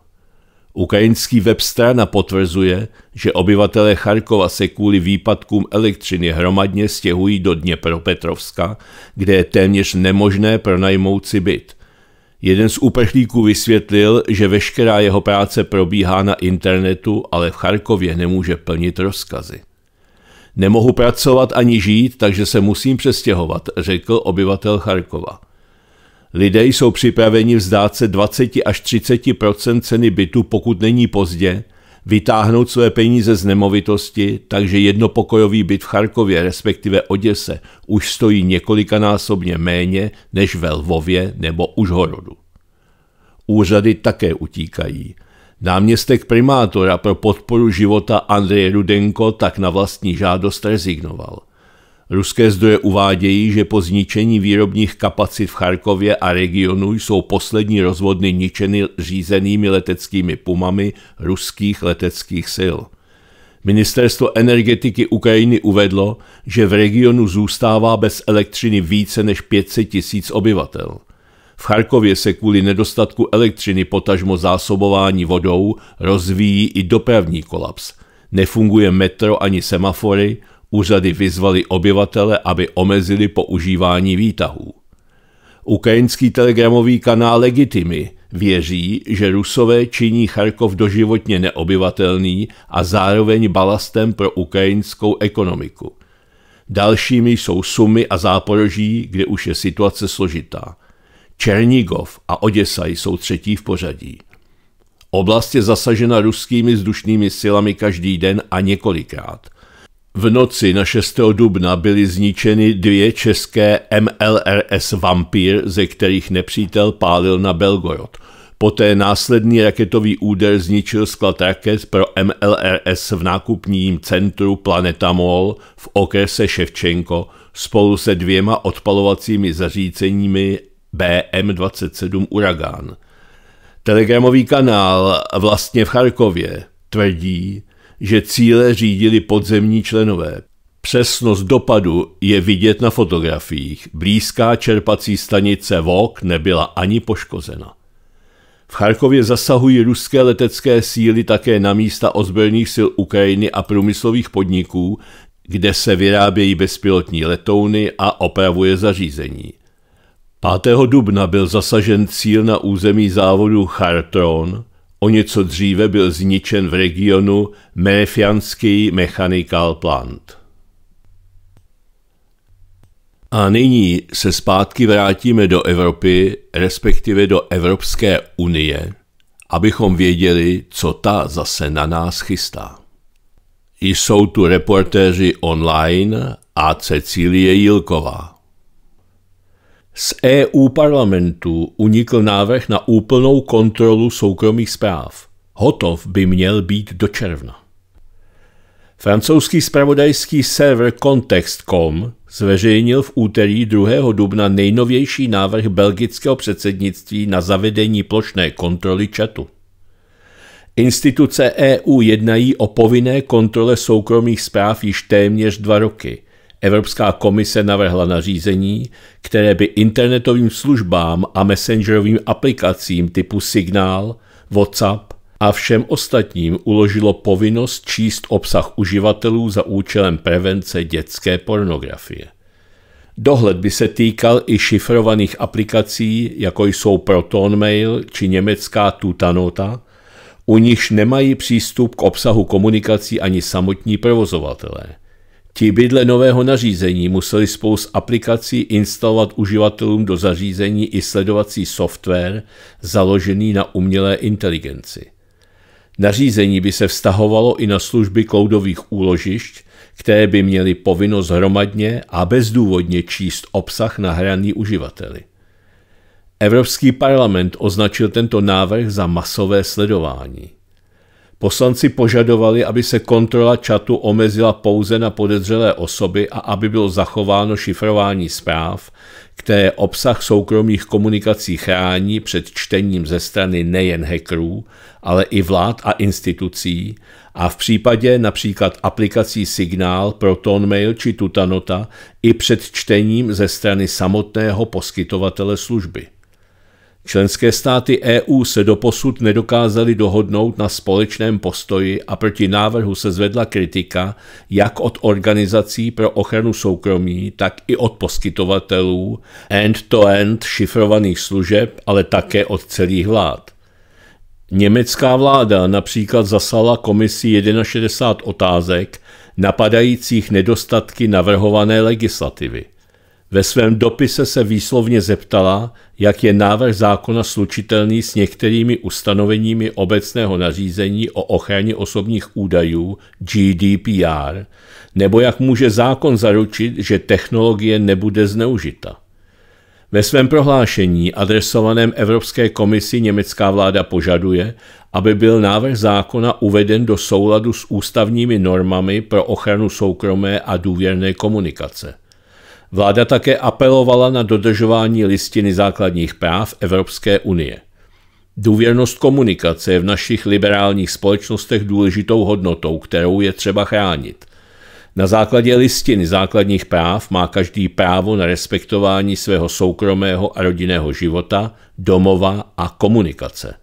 Ukrajinský web strana potvrzuje, že obyvatelé Charkova se kvůli výpadkům elektřiny hromadně stěhují do Dněpropetrovska, kde je téměř nemožné pronajmout si byt. Jeden z uprchlíků vysvětlil, že veškerá jeho práce probíhá na internetu, ale v Charkově nemůže plnit rozkazy. Nemohu pracovat ani žít, takže se musím přestěhovat, řekl obyvatel Charkova. Lidé jsou připraveni vzdát se 20 až 30 ceny bytu, pokud není pozdě, vytáhnout své peníze z nemovitosti, takže jednopokojový byt v Charkově, respektive Oděse, už stojí několikanásobně méně než ve Lvově nebo Užhorodu. Úřady také utíkají. Náměstek primátora pro podporu života Andrej Rudenko tak na vlastní žádost rezignoval. Ruské zdroje uvádějí, že po zničení výrobních kapacit v Charkově a regionu jsou poslední rozvodny ničeny řízenými leteckými pumami ruských leteckých sil. Ministerstvo energetiky Ukrajiny uvedlo, že v regionu zůstává bez elektřiny více než 500 tisíc obyvatel. V Charkově se kvůli nedostatku elektřiny potažmo zásobování vodou rozvíjí i dopravní kolaps. Nefunguje metro ani semafory, Úřady vyzvali obyvatele, aby omezili používání výtahů. Ukrajinský telegramový kanál Legitimy věří, že Rusové činí Charkov doživotně neobyvatelný a zároveň balastem pro ukrajinskou ekonomiku. Dalšími jsou Sumy a Záporoží, kde už je situace složitá. Černígov a Oděsa jsou třetí v pořadí. Oblast je zasažena ruskými vzdušnými silami každý den a několikrát – v noci na 6. dubna byly zničeny dvě české MLRS Vampír, ze kterých nepřítel pálil na Belgorod. Poté následný raketový úder zničil sklad raket pro MLRS v nákupním centru Planeta Mall v okrese Ševčenko spolu se dvěma odpalovacími zařízeními BM-27 Uragán. Telegramový kanál vlastně v Charkově tvrdí, že cíle řídili podzemní členové. Přesnost dopadu je vidět na fotografiích. Blízká čerpací stanice VOK nebyla ani poškozena. V Charkově zasahují ruské letecké síly také na místa ozbrojených sil Ukrajiny a průmyslových podniků, kde se vyrábějí bezpilotní letouny a opravuje zařízení. 5. dubna byl zasažen cíl na území závodu Chartron, O něco dříve byl zničen v regionu Merefianský Mechanical Plant. A nyní se zpátky vrátíme do Evropy, respektive do Evropské unie, abychom věděli, co ta zase na nás chystá. Jsou tu reportéři online a Cecílie Jilková. Z EU parlamentu unikl návrh na úplnou kontrolu soukromých zpráv. Hotov by měl být do června. Francouzský spravodajský server Context.com zveřejnil v úterý 2. dubna nejnovější návrh belgického předsednictví na zavedení plošné kontroly chatu. Instituce EU jednají o povinné kontrole soukromých zpráv již téměř dva roky – Evropská komise navrhla nařízení, které by internetovým službám a messengerovým aplikacím typu Signál, WhatsApp a všem ostatním uložilo povinnost číst obsah uživatelů za účelem prevence dětské pornografie. Dohled by se týkal i šifrovaných aplikací, jako jsou ProtonMail či německá Tutanota, u nichž nemají přístup k obsahu komunikací ani samotní provozovatelé – Ti by dle nového nařízení museli spolu s aplikací instalovat uživatelům do zařízení i sledovací software založený na umělé inteligenci. Nařízení by se vztahovalo i na služby cloudových úložišť, které by měly povinnost hromadně a bezdůvodně číst obsah nahraný uživateli. Evropský parlament označil tento návrh za masové sledování. Poslanci požadovali, aby se kontrola čatu omezila pouze na podezřelé osoby a aby bylo zachováno šifrování zpráv, které obsah soukromých komunikací chrání před čtením ze strany nejen hackerů, ale i vlád a institucí a v případě například aplikací Signál, ProtonMail či Tutanota i před čtením ze strany samotného poskytovatele služby. Členské státy EU se doposud nedokázaly dohodnout na společném postoji a proti návrhu se zvedla kritika jak od organizací pro ochranu soukromí, tak i od poskytovatelů end-to-end -end šifrovaných služeb, ale také od celých vlád. Německá vláda například zaslala komisi 61 otázek napadajících nedostatky navrhované legislativy – ve svém dopise se výslovně zeptala, jak je návrh zákona slučitelný s některými ustanoveními obecného nařízení o ochraně osobních údajů GDPR, nebo jak může zákon zaručit, že technologie nebude zneužita. Ve svém prohlášení adresovaném Evropské komisi německá vláda požaduje, aby byl návrh zákona uveden do souladu s ústavními normami pro ochranu soukromé a důvěrné komunikace – Vláda také apelovala na dodržování listiny základních práv Evropské unie. Důvěrnost komunikace je v našich liberálních společnostech důležitou hodnotou, kterou je třeba chránit. Na základě listiny základních práv má každý právo na respektování svého soukromého a rodinného života, domova a komunikace.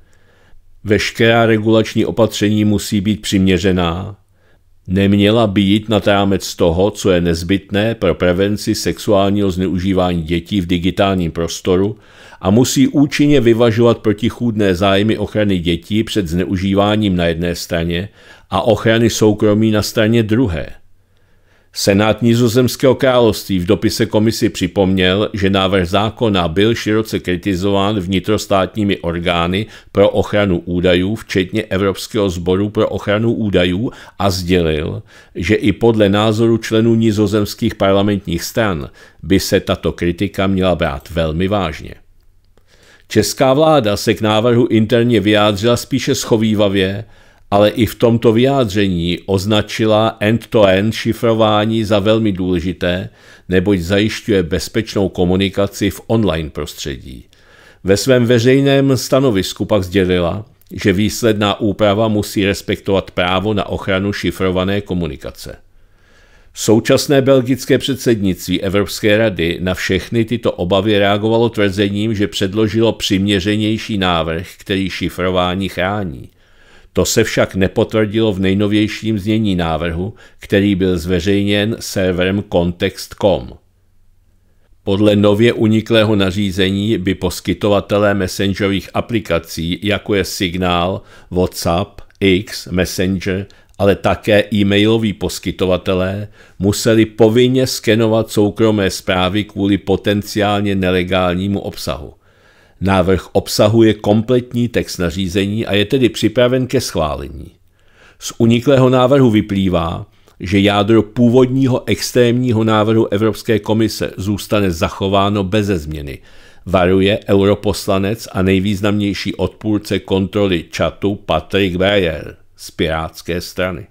Veškerá regulační opatření musí být přiměřená, neměla by jít na rámec toho, co je nezbytné pro prevenci sexuálního zneužívání dětí v digitálním prostoru a musí účinně vyvažovat protichůdné zájmy ochrany dětí před zneužíváním na jedné straně a ochrany soukromí na straně druhé – Senát nizozemského království v dopise komisi připomněl, že návrh zákona byl široce kritizován vnitrostátními orgány pro ochranu údajů, včetně Evropského sboru pro ochranu údajů a sdělil, že i podle názoru členů nizozemských parlamentních stran by se tato kritika měla brát velmi vážně. Česká vláda se k návrhu interně vyjádřila spíše schovývavě ale i v tomto vyjádření označila end-to-end -end šifrování za velmi důležité, neboť zajišťuje bezpečnou komunikaci v online prostředí. Ve svém veřejném stanovisku pak sdělila, že výsledná úprava musí respektovat právo na ochranu šifrované komunikace. Současné belgické předsednictví Evropské rady na všechny tyto obavy reagovalo tvrzením, že předložilo přiměřenější návrh, který šifrování chrání. To se však nepotvrdilo v nejnovějším znění návrhu, který byl zveřejněn serverem Context.com. Podle nově uniklého nařízení by poskytovatelé messengerových aplikací, jako je Signal, WhatsApp, X, Messenger, ale také e-mailoví poskytovatelé museli povinně skenovat soukromé zprávy kvůli potenciálně nelegálnímu obsahu. Návrh obsahuje kompletní text nařízení a je tedy připraven ke schválení. Z uniklého návrhu vyplývá, že jádro původního extrémního návrhu Evropské komise zůstane zachováno beze změny, varuje europoslanec a nejvýznamnější odpůrce kontroly čatu Patrick Breyer z Pirátské strany.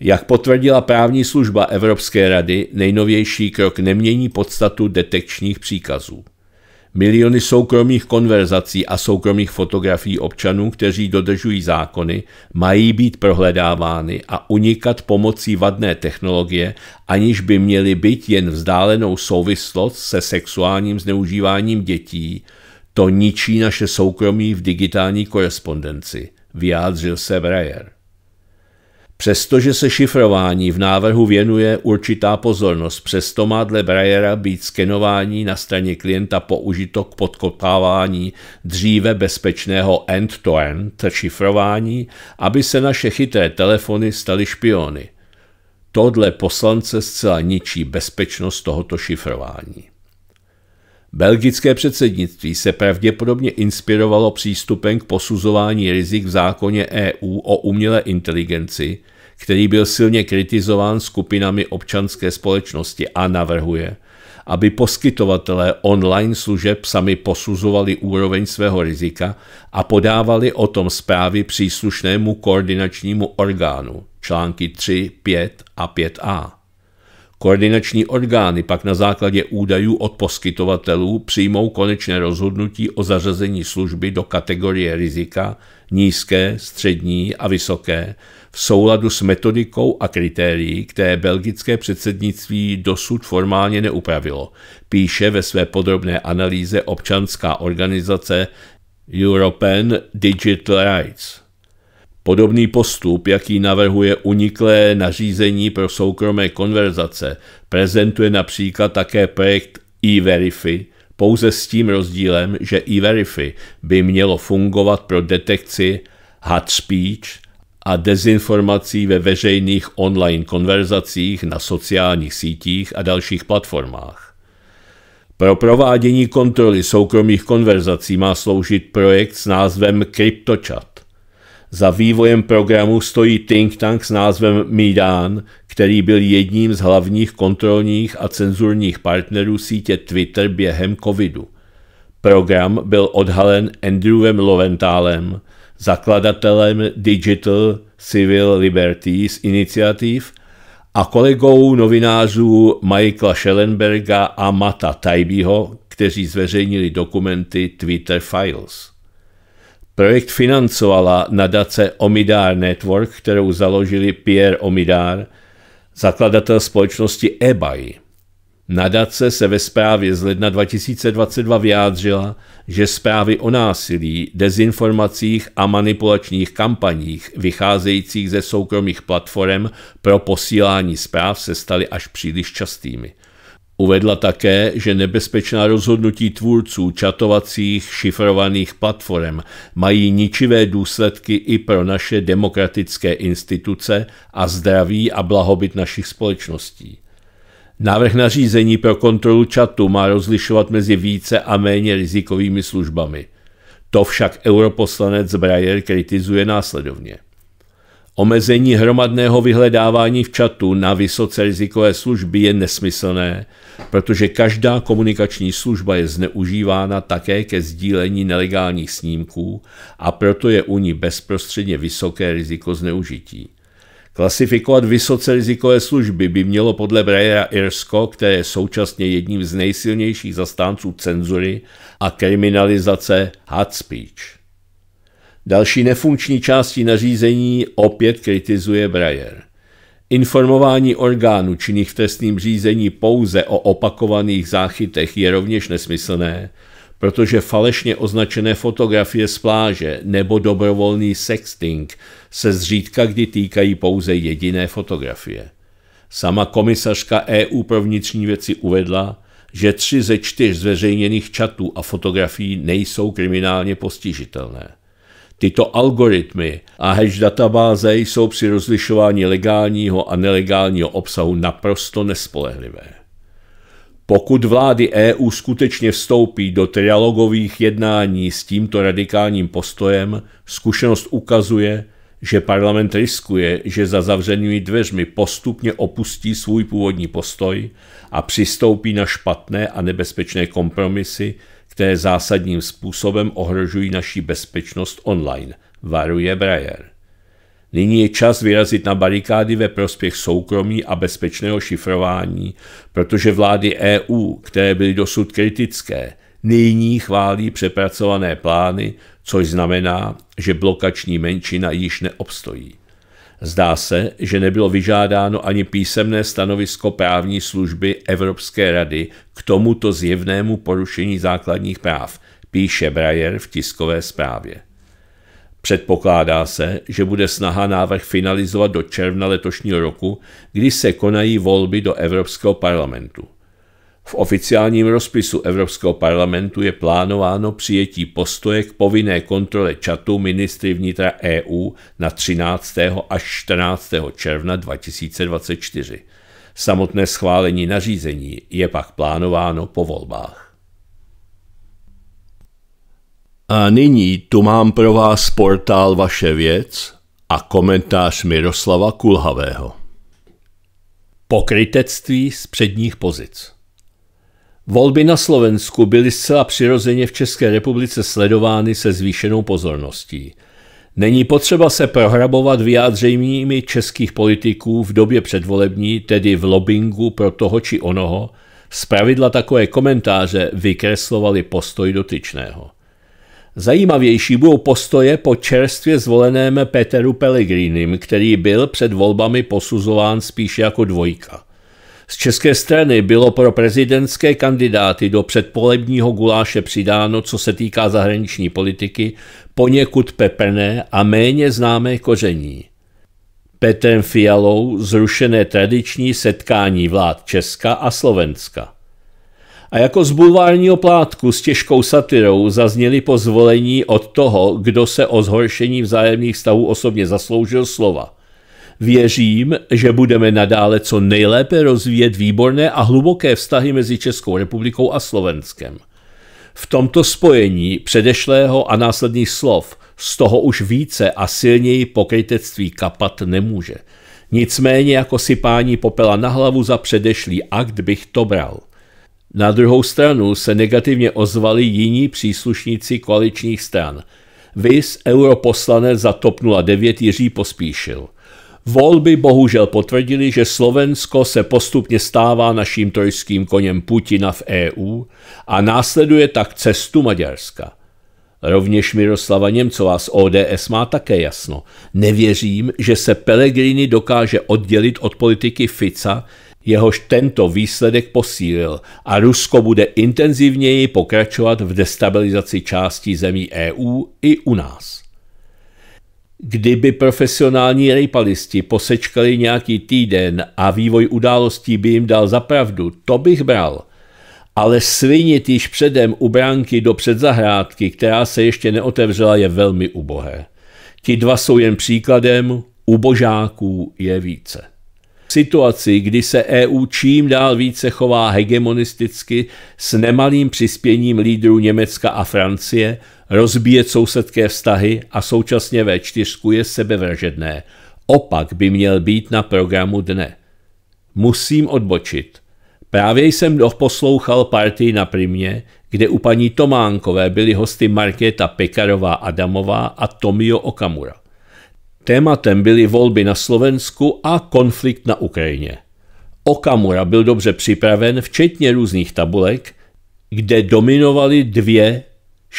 Jak potvrdila právní služba Evropské rady, nejnovější krok nemění podstatu detekčních příkazů miliony soukromých konverzací a soukromých fotografií občanů, kteří dodržují zákony, mají být prohledávány a unikat pomocí vadné technologie, aniž by měly být jen vzdálenou souvislost se sexuálním zneužíváním dětí, to ničí naše soukromí v digitální korespondenci, vyjádřil se Breyer. Přestože se šifrování v návrhu věnuje určitá pozornost, přesto má dle Breyera být skenování na straně klienta použito k podkopávání dříve bezpečného end-to-end -end šifrování, aby se naše chytré telefony staly špiony. To dle poslance zcela ničí bezpečnost tohoto šifrování. Belgické předsednictví se pravděpodobně inspirovalo přístupem k posuzování rizik v zákoně EU o umělé inteligenci, který byl silně kritizován skupinami občanské společnosti a navrhuje, aby poskytovatelé online služeb sami posuzovali úroveň svého rizika a podávali o tom zprávy příslušnému koordinačnímu orgánu, články 3, 5 a 5a. Koordinační orgány pak na základě údajů od poskytovatelů přijmou konečné rozhodnutí o zařazení služby do kategorie rizika nízké, střední a vysoké, v souladu s metodikou a kritérií, které belgické předsednictví dosud formálně neupravilo, píše ve své podrobné analýze občanská organizace European Digital Rights. Podobný postup, jaký navrhuje uniklé nařízení pro soukromé konverzace, prezentuje například také projekt eVerify, pouze s tím rozdílem, že eVerify by mělo fungovat pro detekci hot speech a dezinformací ve veřejných online konverzacích na sociálních sítích a dalších platformách. Pro provádění kontroly soukromých konverzací má sloužit projekt s názvem CryptoChat. Za vývojem programu stojí think tank s názvem Midan, který byl jedním z hlavních kontrolních a cenzurních partnerů sítě Twitter během covidu. Program byl odhalen Andrewem Loventálem, zakladatelem Digital Civil Liberties Initiative a kolegou novinářů Michaela Schellenberga a Mata Taibiho, kteří zveřejnili dokumenty Twitter Files. Projekt financovala nadace Omidar Network, kterou založili Pierre Omidar, zakladatel společnosti eBay. Nadace se ve zprávě z ledna 2022 vyjádřila, že zprávy o násilí, dezinformacích a manipulačních kampaních vycházejících ze soukromých platform pro posílání zpráv se staly až příliš častými. Uvedla také, že nebezpečná rozhodnutí tvůrců čatovacích šifrovaných platform mají ničivé důsledky i pro naše demokratické instituce a zdraví a blahobyt našich společností. Návrh nařízení pro kontrolu čatu má rozlišovat mezi více a méně rizikovými službami. To však europoslanec Breyer kritizuje následovně. Omezení hromadného vyhledávání v chatu na vysoce rizikové služby je nesmyslné, protože každá komunikační služba je zneužívána také ke sdílení nelegálních snímků a proto je u ní bezprostředně vysoké riziko zneužití. Klasifikovat vysoce rizikové služby by mělo podle Breyera Irsko, které je současně jedním z nejsilnějších zastánců cenzury a kriminalizace hate speech. Další nefunkční části nařízení opět kritizuje Breyer. Informování orgánů činných v trestním řízení pouze o opakovaných záchytech je rovněž nesmyslné, protože falešně označené fotografie z pláže nebo dobrovolný sexting se zřídka kdy týkají pouze jediné fotografie. Sama komisařka EU pro vnitřní věci uvedla, že tři ze čtyř zveřejněných čatů a fotografií nejsou kriminálně postižitelné. Tyto algoritmy a hash databáze jsou při rozlišování legálního a nelegálního obsahu naprosto nespolehlivé. Pokud vlády EU skutečně vstoupí do trialogových jednání s tímto radikálním postojem, zkušenost ukazuje, že parlament riskuje, že za zavřenými dveřmi postupně opustí svůj původní postoj a přistoupí na špatné a nebezpečné kompromisy, které zásadním způsobem ohrožují naši bezpečnost online, varuje Breyer. Nyní je čas vyrazit na barikády ve prospěch soukromí a bezpečného šifrování, protože vlády EU, které byly dosud kritické, nyní chválí přepracované plány, což znamená, že blokační menšina již neobstojí. Zdá se, že nebylo vyžádáno ani písemné stanovisko právní služby Evropské rady k tomuto zjevnému porušení základních práv, píše Breyer v tiskové zprávě. Předpokládá se, že bude snaha návrh finalizovat do června letošního roku, kdy se konají volby do Evropského parlamentu. V oficiálním rozpisu Evropského parlamentu je plánováno přijetí postoje k povinné kontrole čatu ministry vnitra EU na 13. až 14. června 2024. Samotné schválení nařízení je pak plánováno po volbách. A nyní tu mám pro vás portál Vaše věc a komentář Miroslava Kulhavého. Pokrytectví z předních pozic Volby na Slovensku byly zcela přirozeně v České republice sledovány se zvýšenou pozorností. Není potřeba se prohrabovat vyjádřeními českých politiků v době předvolební, tedy v lobbingu pro toho či onoho, zpravidla takové komentáře vykreslovali postoj dotyčného – Zajímavější budou postoje po čerstvě zvoleném Peteru Pellegrinim, který byl před volbami posuzován spíše jako dvojka. Z české strany bylo pro prezidentské kandidáty do předpolebního guláše přidáno, co se týká zahraniční politiky, poněkud peprné a méně známé koření. Petrem Fialou zrušené tradiční setkání vlád Česka a Slovenska a jako z bulvárního plátku s těžkou satyrou zazněly po zvolení od toho, kdo se o zhoršení vzájemných stavů osobně zasloužil slova. Věřím, že budeme nadále co nejlépe rozvíjet výborné a hluboké vztahy mezi Českou republikou a Slovenskem. V tomto spojení předešlého a následných slov z toho už více a silněji pokrytectví kapat nemůže. Nicméně jako sypání popela na hlavu za předešlý akt bych to bral. Na druhou stranu se negativně ozvali jiní příslušníci koaličních stran. Vys europoslanec za TOP 09 Jiří Pospíšil. Volby bohužel potvrdily, že Slovensko se postupně stává naším trojským koněm Putina v EU a následuje tak cestu Maďarska. Rovněž Miroslava Němcová z ODS má také jasno. Nevěřím, že se pelegrini dokáže oddělit od politiky Fica, jehož tento výsledek posílil a Rusko bude intenzivněji pokračovat v destabilizaci části zemí EU i u nás. Kdyby profesionální rejpalisti posečkali nějaký týden a vývoj událostí by jim dal zapravdu, to bych bral. Ale svinit již předem u bránky do předzahrádky, která se ještě neotevřela, je velmi ubohé. Ti dva jsou jen příkladem, ubožáků je více situaci, kdy se EU čím dál více chová hegemonisticky s nemalým přispěním lídrů Německa a Francie, rozbíjet sousedské vztahy a současně V4 je sebevražedné. Opak by měl být na programu dne. Musím odbočit. Právě jsem doposlouchal partii na Primě, kde u paní Tománkové byly hosty Markéta Pekarová Adamová a Tomio Okamura. Tématem byly volby na Slovensku a konflikt na Ukrajině. Okamura byl dobře připraven, včetně různých tabulek, kde dominovaly dvě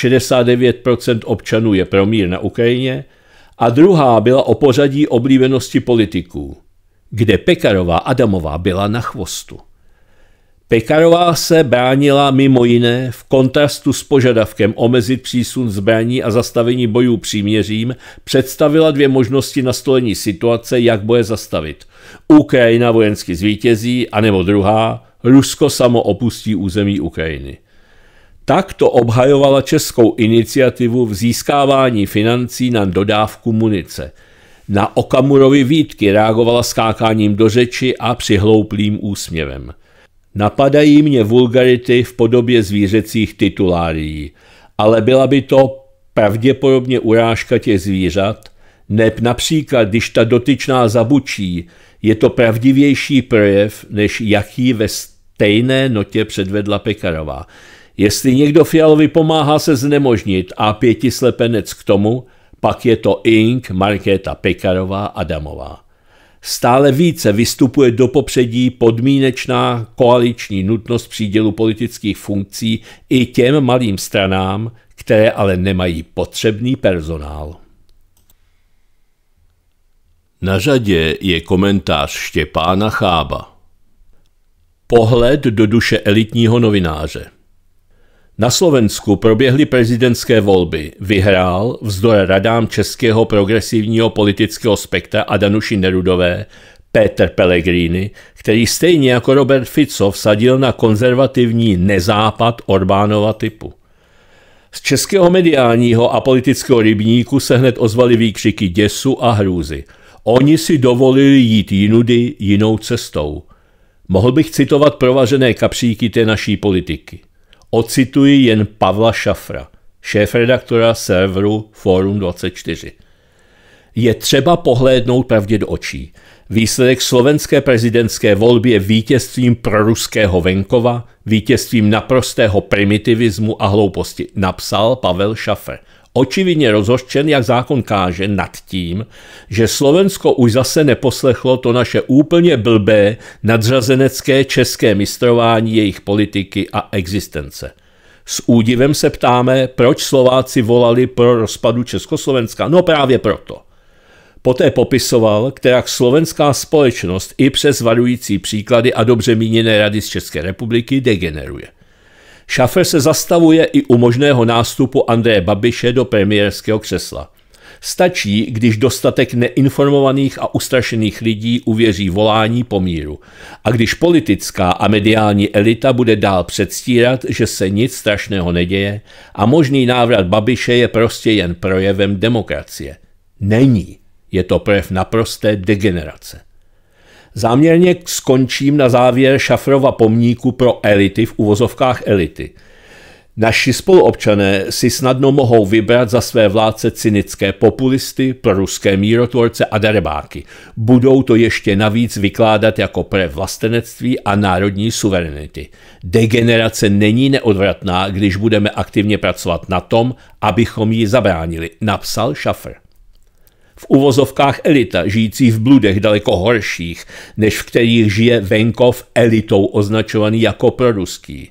69% občanů je pro mír na Ukrajině a druhá byla o pořadí oblíbenosti politiků, kde Pekarová Adamová byla na chvostu. Pekarová se bránila mimo jiné v kontrastu s požadavkem omezit přísun zbraní a zastavení bojů příměřím, představila dvě možnosti nastolení situace, jak boje zastavit. Ukrajina vojensky zvítězí, anebo druhá, Rusko samo opustí území Ukrajiny. Takto obhajovala českou iniciativu v získávání financí na dodávku munice. Na Okamurovi výtky reagovala skákáním do řeči a přihlouplým úsměvem. Napadají mě vulgarity v podobě zvířecích titulárií, ale byla by to pravděpodobně urážka těch zvířat, neb například, když ta dotyčná zabučí, je to pravdivější projev, než jaký ve stejné notě předvedla Pekarová. Jestli někdo Fialovi pomáhá se znemožnit a pětislepenec k tomu, pak je to Ink Markéta Pekarová Adamová. Stále více vystupuje do popředí podmínečná koaliční nutnost přídělu politických funkcí i těm malým stranám, které ale nemají potřebný personál. Na řadě je komentář Štěpána Chába. Pohled do duše elitního novináře. Na Slovensku proběhly prezidentské volby. Vyhrál vzdor radám českého progresivního politického spektra a Danuši Nerudové Peter Pellegrini, který stejně jako Robert Fico vsadil na konzervativní nezápad Orbánova typu. Z českého mediálního a politického rybníku se hned ozvaly výkřiky děsu a hrůzy. Oni si dovolili jít jinudy jinou cestou. Mohl bych citovat provažené kapříky té naší politiky – Ocituji jen Pavla Šafra, šéf-redaktora serveru Forum 24. Je třeba pohlédnout pravdě do očí. Výsledek slovenské prezidentské volby je vítězstvím proruského venkova, vítězstvím naprostého primitivismu a hlouposti, napsal Pavel Šafer očividně rozhoštěn, jak zákon káže, nad tím, že Slovensko už zase neposlechlo to naše úplně blbé nadřazenecké české mistrování jejich politiky a existence. S údivem se ptáme, proč Slováci volali pro rozpadu Československa. No právě proto. Poté popisoval, která slovenská společnost i přes varující příklady a dobře míněné rady z České republiky degeneruje – Šafer se zastavuje i u možného nástupu Andreje Babiše do premiérského křesla. Stačí, když dostatek neinformovaných a ustrašených lidí uvěří volání po míru. A když politická a mediální elita bude dál předstírat, že se nic strašného neděje a možný návrat Babiše je prostě jen projevem demokracie. Není. Je to projev naprosté degenerace. Záměrně skončím na závěr Šafrova pomníku pro elity v uvozovkách elity. Naši spoluobčané si snadno mohou vybrat za své vládce cynické populisty, proruské mírotvorce a darebáky. Budou to ještě navíc vykládat jako pre vlastenectví a národní suverenity. Degenerace není neodvratná, když budeme aktivně pracovat na tom, abychom ji zabránili, napsal Šafr v uvozovkách elita, žijící v bludech daleko horších, než v kterých žije venkov elitou označovaný jako proruský.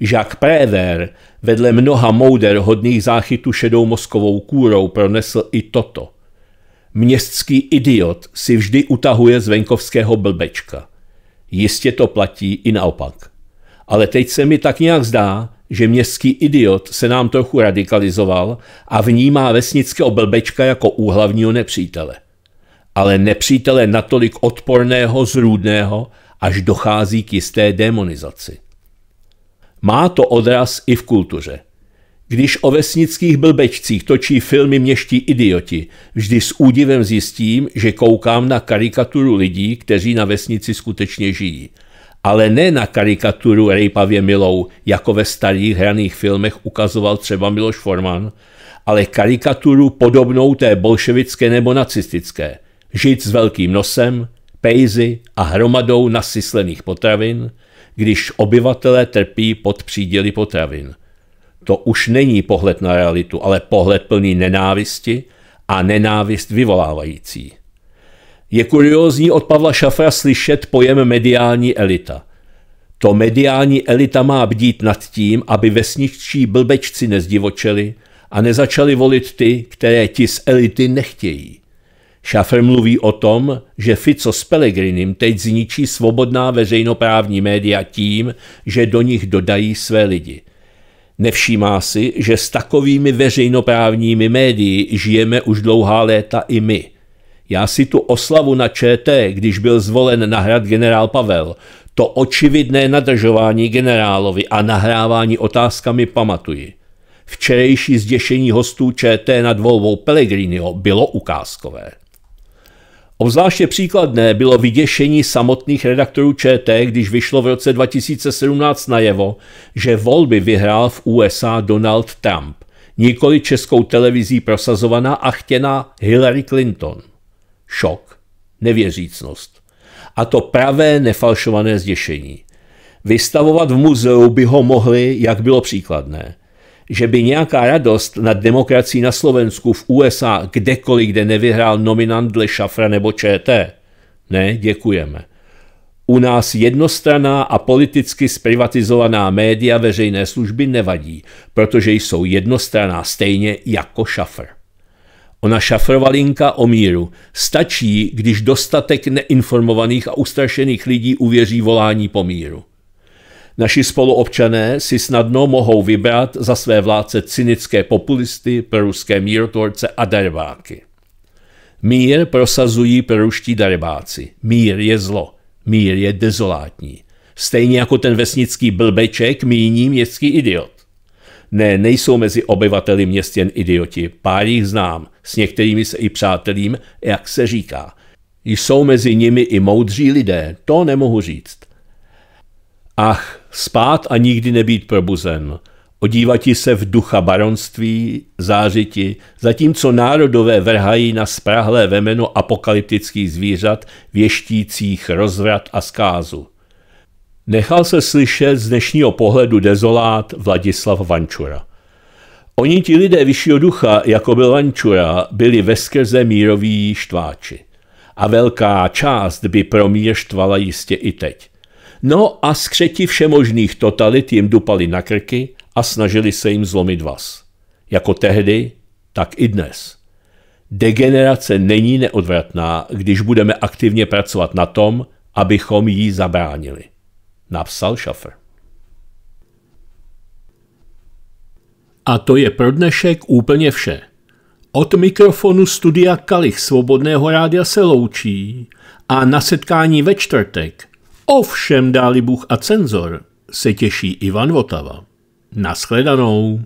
Jacques Préver vedle mnoha mouder hodných záchytu šedou mozkovou kůrou pronesl i toto. Městský idiot si vždy utahuje z venkovského blbečka. Jistě to platí i naopak. Ale teď se mi tak nějak zdá, že městský idiot se nám trochu radikalizoval a vnímá vesnického blbečka jako úhlavního nepřítele. Ale nepřítele natolik odporného, zrůdného, až dochází k jisté demonizaci. Má to odraz i v kultuře. Když o vesnických blbečcích točí filmy měští idioti, vždy s údivem zjistím, že koukám na karikaturu lidí, kteří na vesnici skutečně žijí – ale ne na karikaturu rejpavě milou, jako ve starých hraných filmech ukazoval třeba Miloš Forman, ale karikaturu podobnou té bolševické nebo nacistické. žít s velkým nosem, pejzy a hromadou nasyslených potravin, když obyvatelé trpí pod příděly potravin. To už není pohled na realitu, ale pohled plný nenávisti a nenávist vyvolávající je kuriózní od Pavla Šafra slyšet pojem mediální elita. To mediální elita má bdít nad tím, aby vesničtí blbečci nezdivočeli a nezačali volit ty, které ti z elity nechtějí. Šafr mluví o tom, že Fico s Pelegrinim teď zničí svobodná veřejnoprávní média tím, že do nich dodají své lidi. Nevšímá si, že s takovými veřejnoprávními médii žijeme už dlouhá léta i my – já si tu oslavu na ČT, když byl zvolen na hrad generál Pavel, to očividné nadržování generálovi a nahrávání otázkami pamatuji. Včerejší zděšení hostů ČT nad volbou Pellegriniho bylo ukázkové. Obzvláště příkladné bylo vyděšení samotných redaktorů ČT, když vyšlo v roce 2017 najevo, že volby vyhrál v USA Donald Trump, nikoli českou televizí prosazovaná a chtěná Hillary Clinton šok, nevěřícnost. A to pravé nefalšované zděšení. Vystavovat v muzeu by ho mohli, jak bylo příkladné. Že by nějaká radost nad demokracií na Slovensku, v USA, kdekoliv, kde nevyhrál nominant dle Šafra nebo ČT. Ne, děkujeme. U nás jednostranná a politicky zprivatizovaná média veřejné služby nevadí, protože jsou jednostranná stejně jako šafr. Ona šafrovalinka o míru. Stačí, když dostatek neinformovaných a ustrašených lidí uvěří volání po míru. Naši spoluobčané si snadno mohou vybrat za své vládce cynické populisty, peruské mírotvorce a darbáky. Mír prosazují peruští darbáci. Mír je zlo. Mír je dezolátní. Stejně jako ten vesnický blbeček míní městský idiot. Ne, nejsou mezi obyvateli měst jen idioti, pár jich znám, s některými se i přátelím, jak se říká. Jsou mezi nimi i moudří lidé, to nemohu říct. Ach, spát a nikdy nebýt probuzen, odívati se v ducha baronství, zářiti, zatímco národové vrhají na sprahlé vemeno apokalyptických zvířat, věštících rozvrat a zkázu. Nechal se slyšet z dnešního pohledu dezolát Vladislav Vančura. Oni ti lidé vyššího ducha, jako byl Vančura, byli veskrze míroví štváči. A velká část by pro mír štvala jistě i teď. No a skřeti všemožných totalit jim dupali na krky a snažili se jim zlomit vás. Jako tehdy, tak i dnes. Degenerace není neodvratná, když budeme aktivně pracovat na tom, abychom jí zabránili. Napsal Schaffer. A to je pro dnešek úplně vše. Od mikrofonu studia Kalich Svobodného rádia se loučí a na setkání ve čtvrtek, ovšem dáli Bůh a cenzor, se těší Ivan Votava. Naschledanou.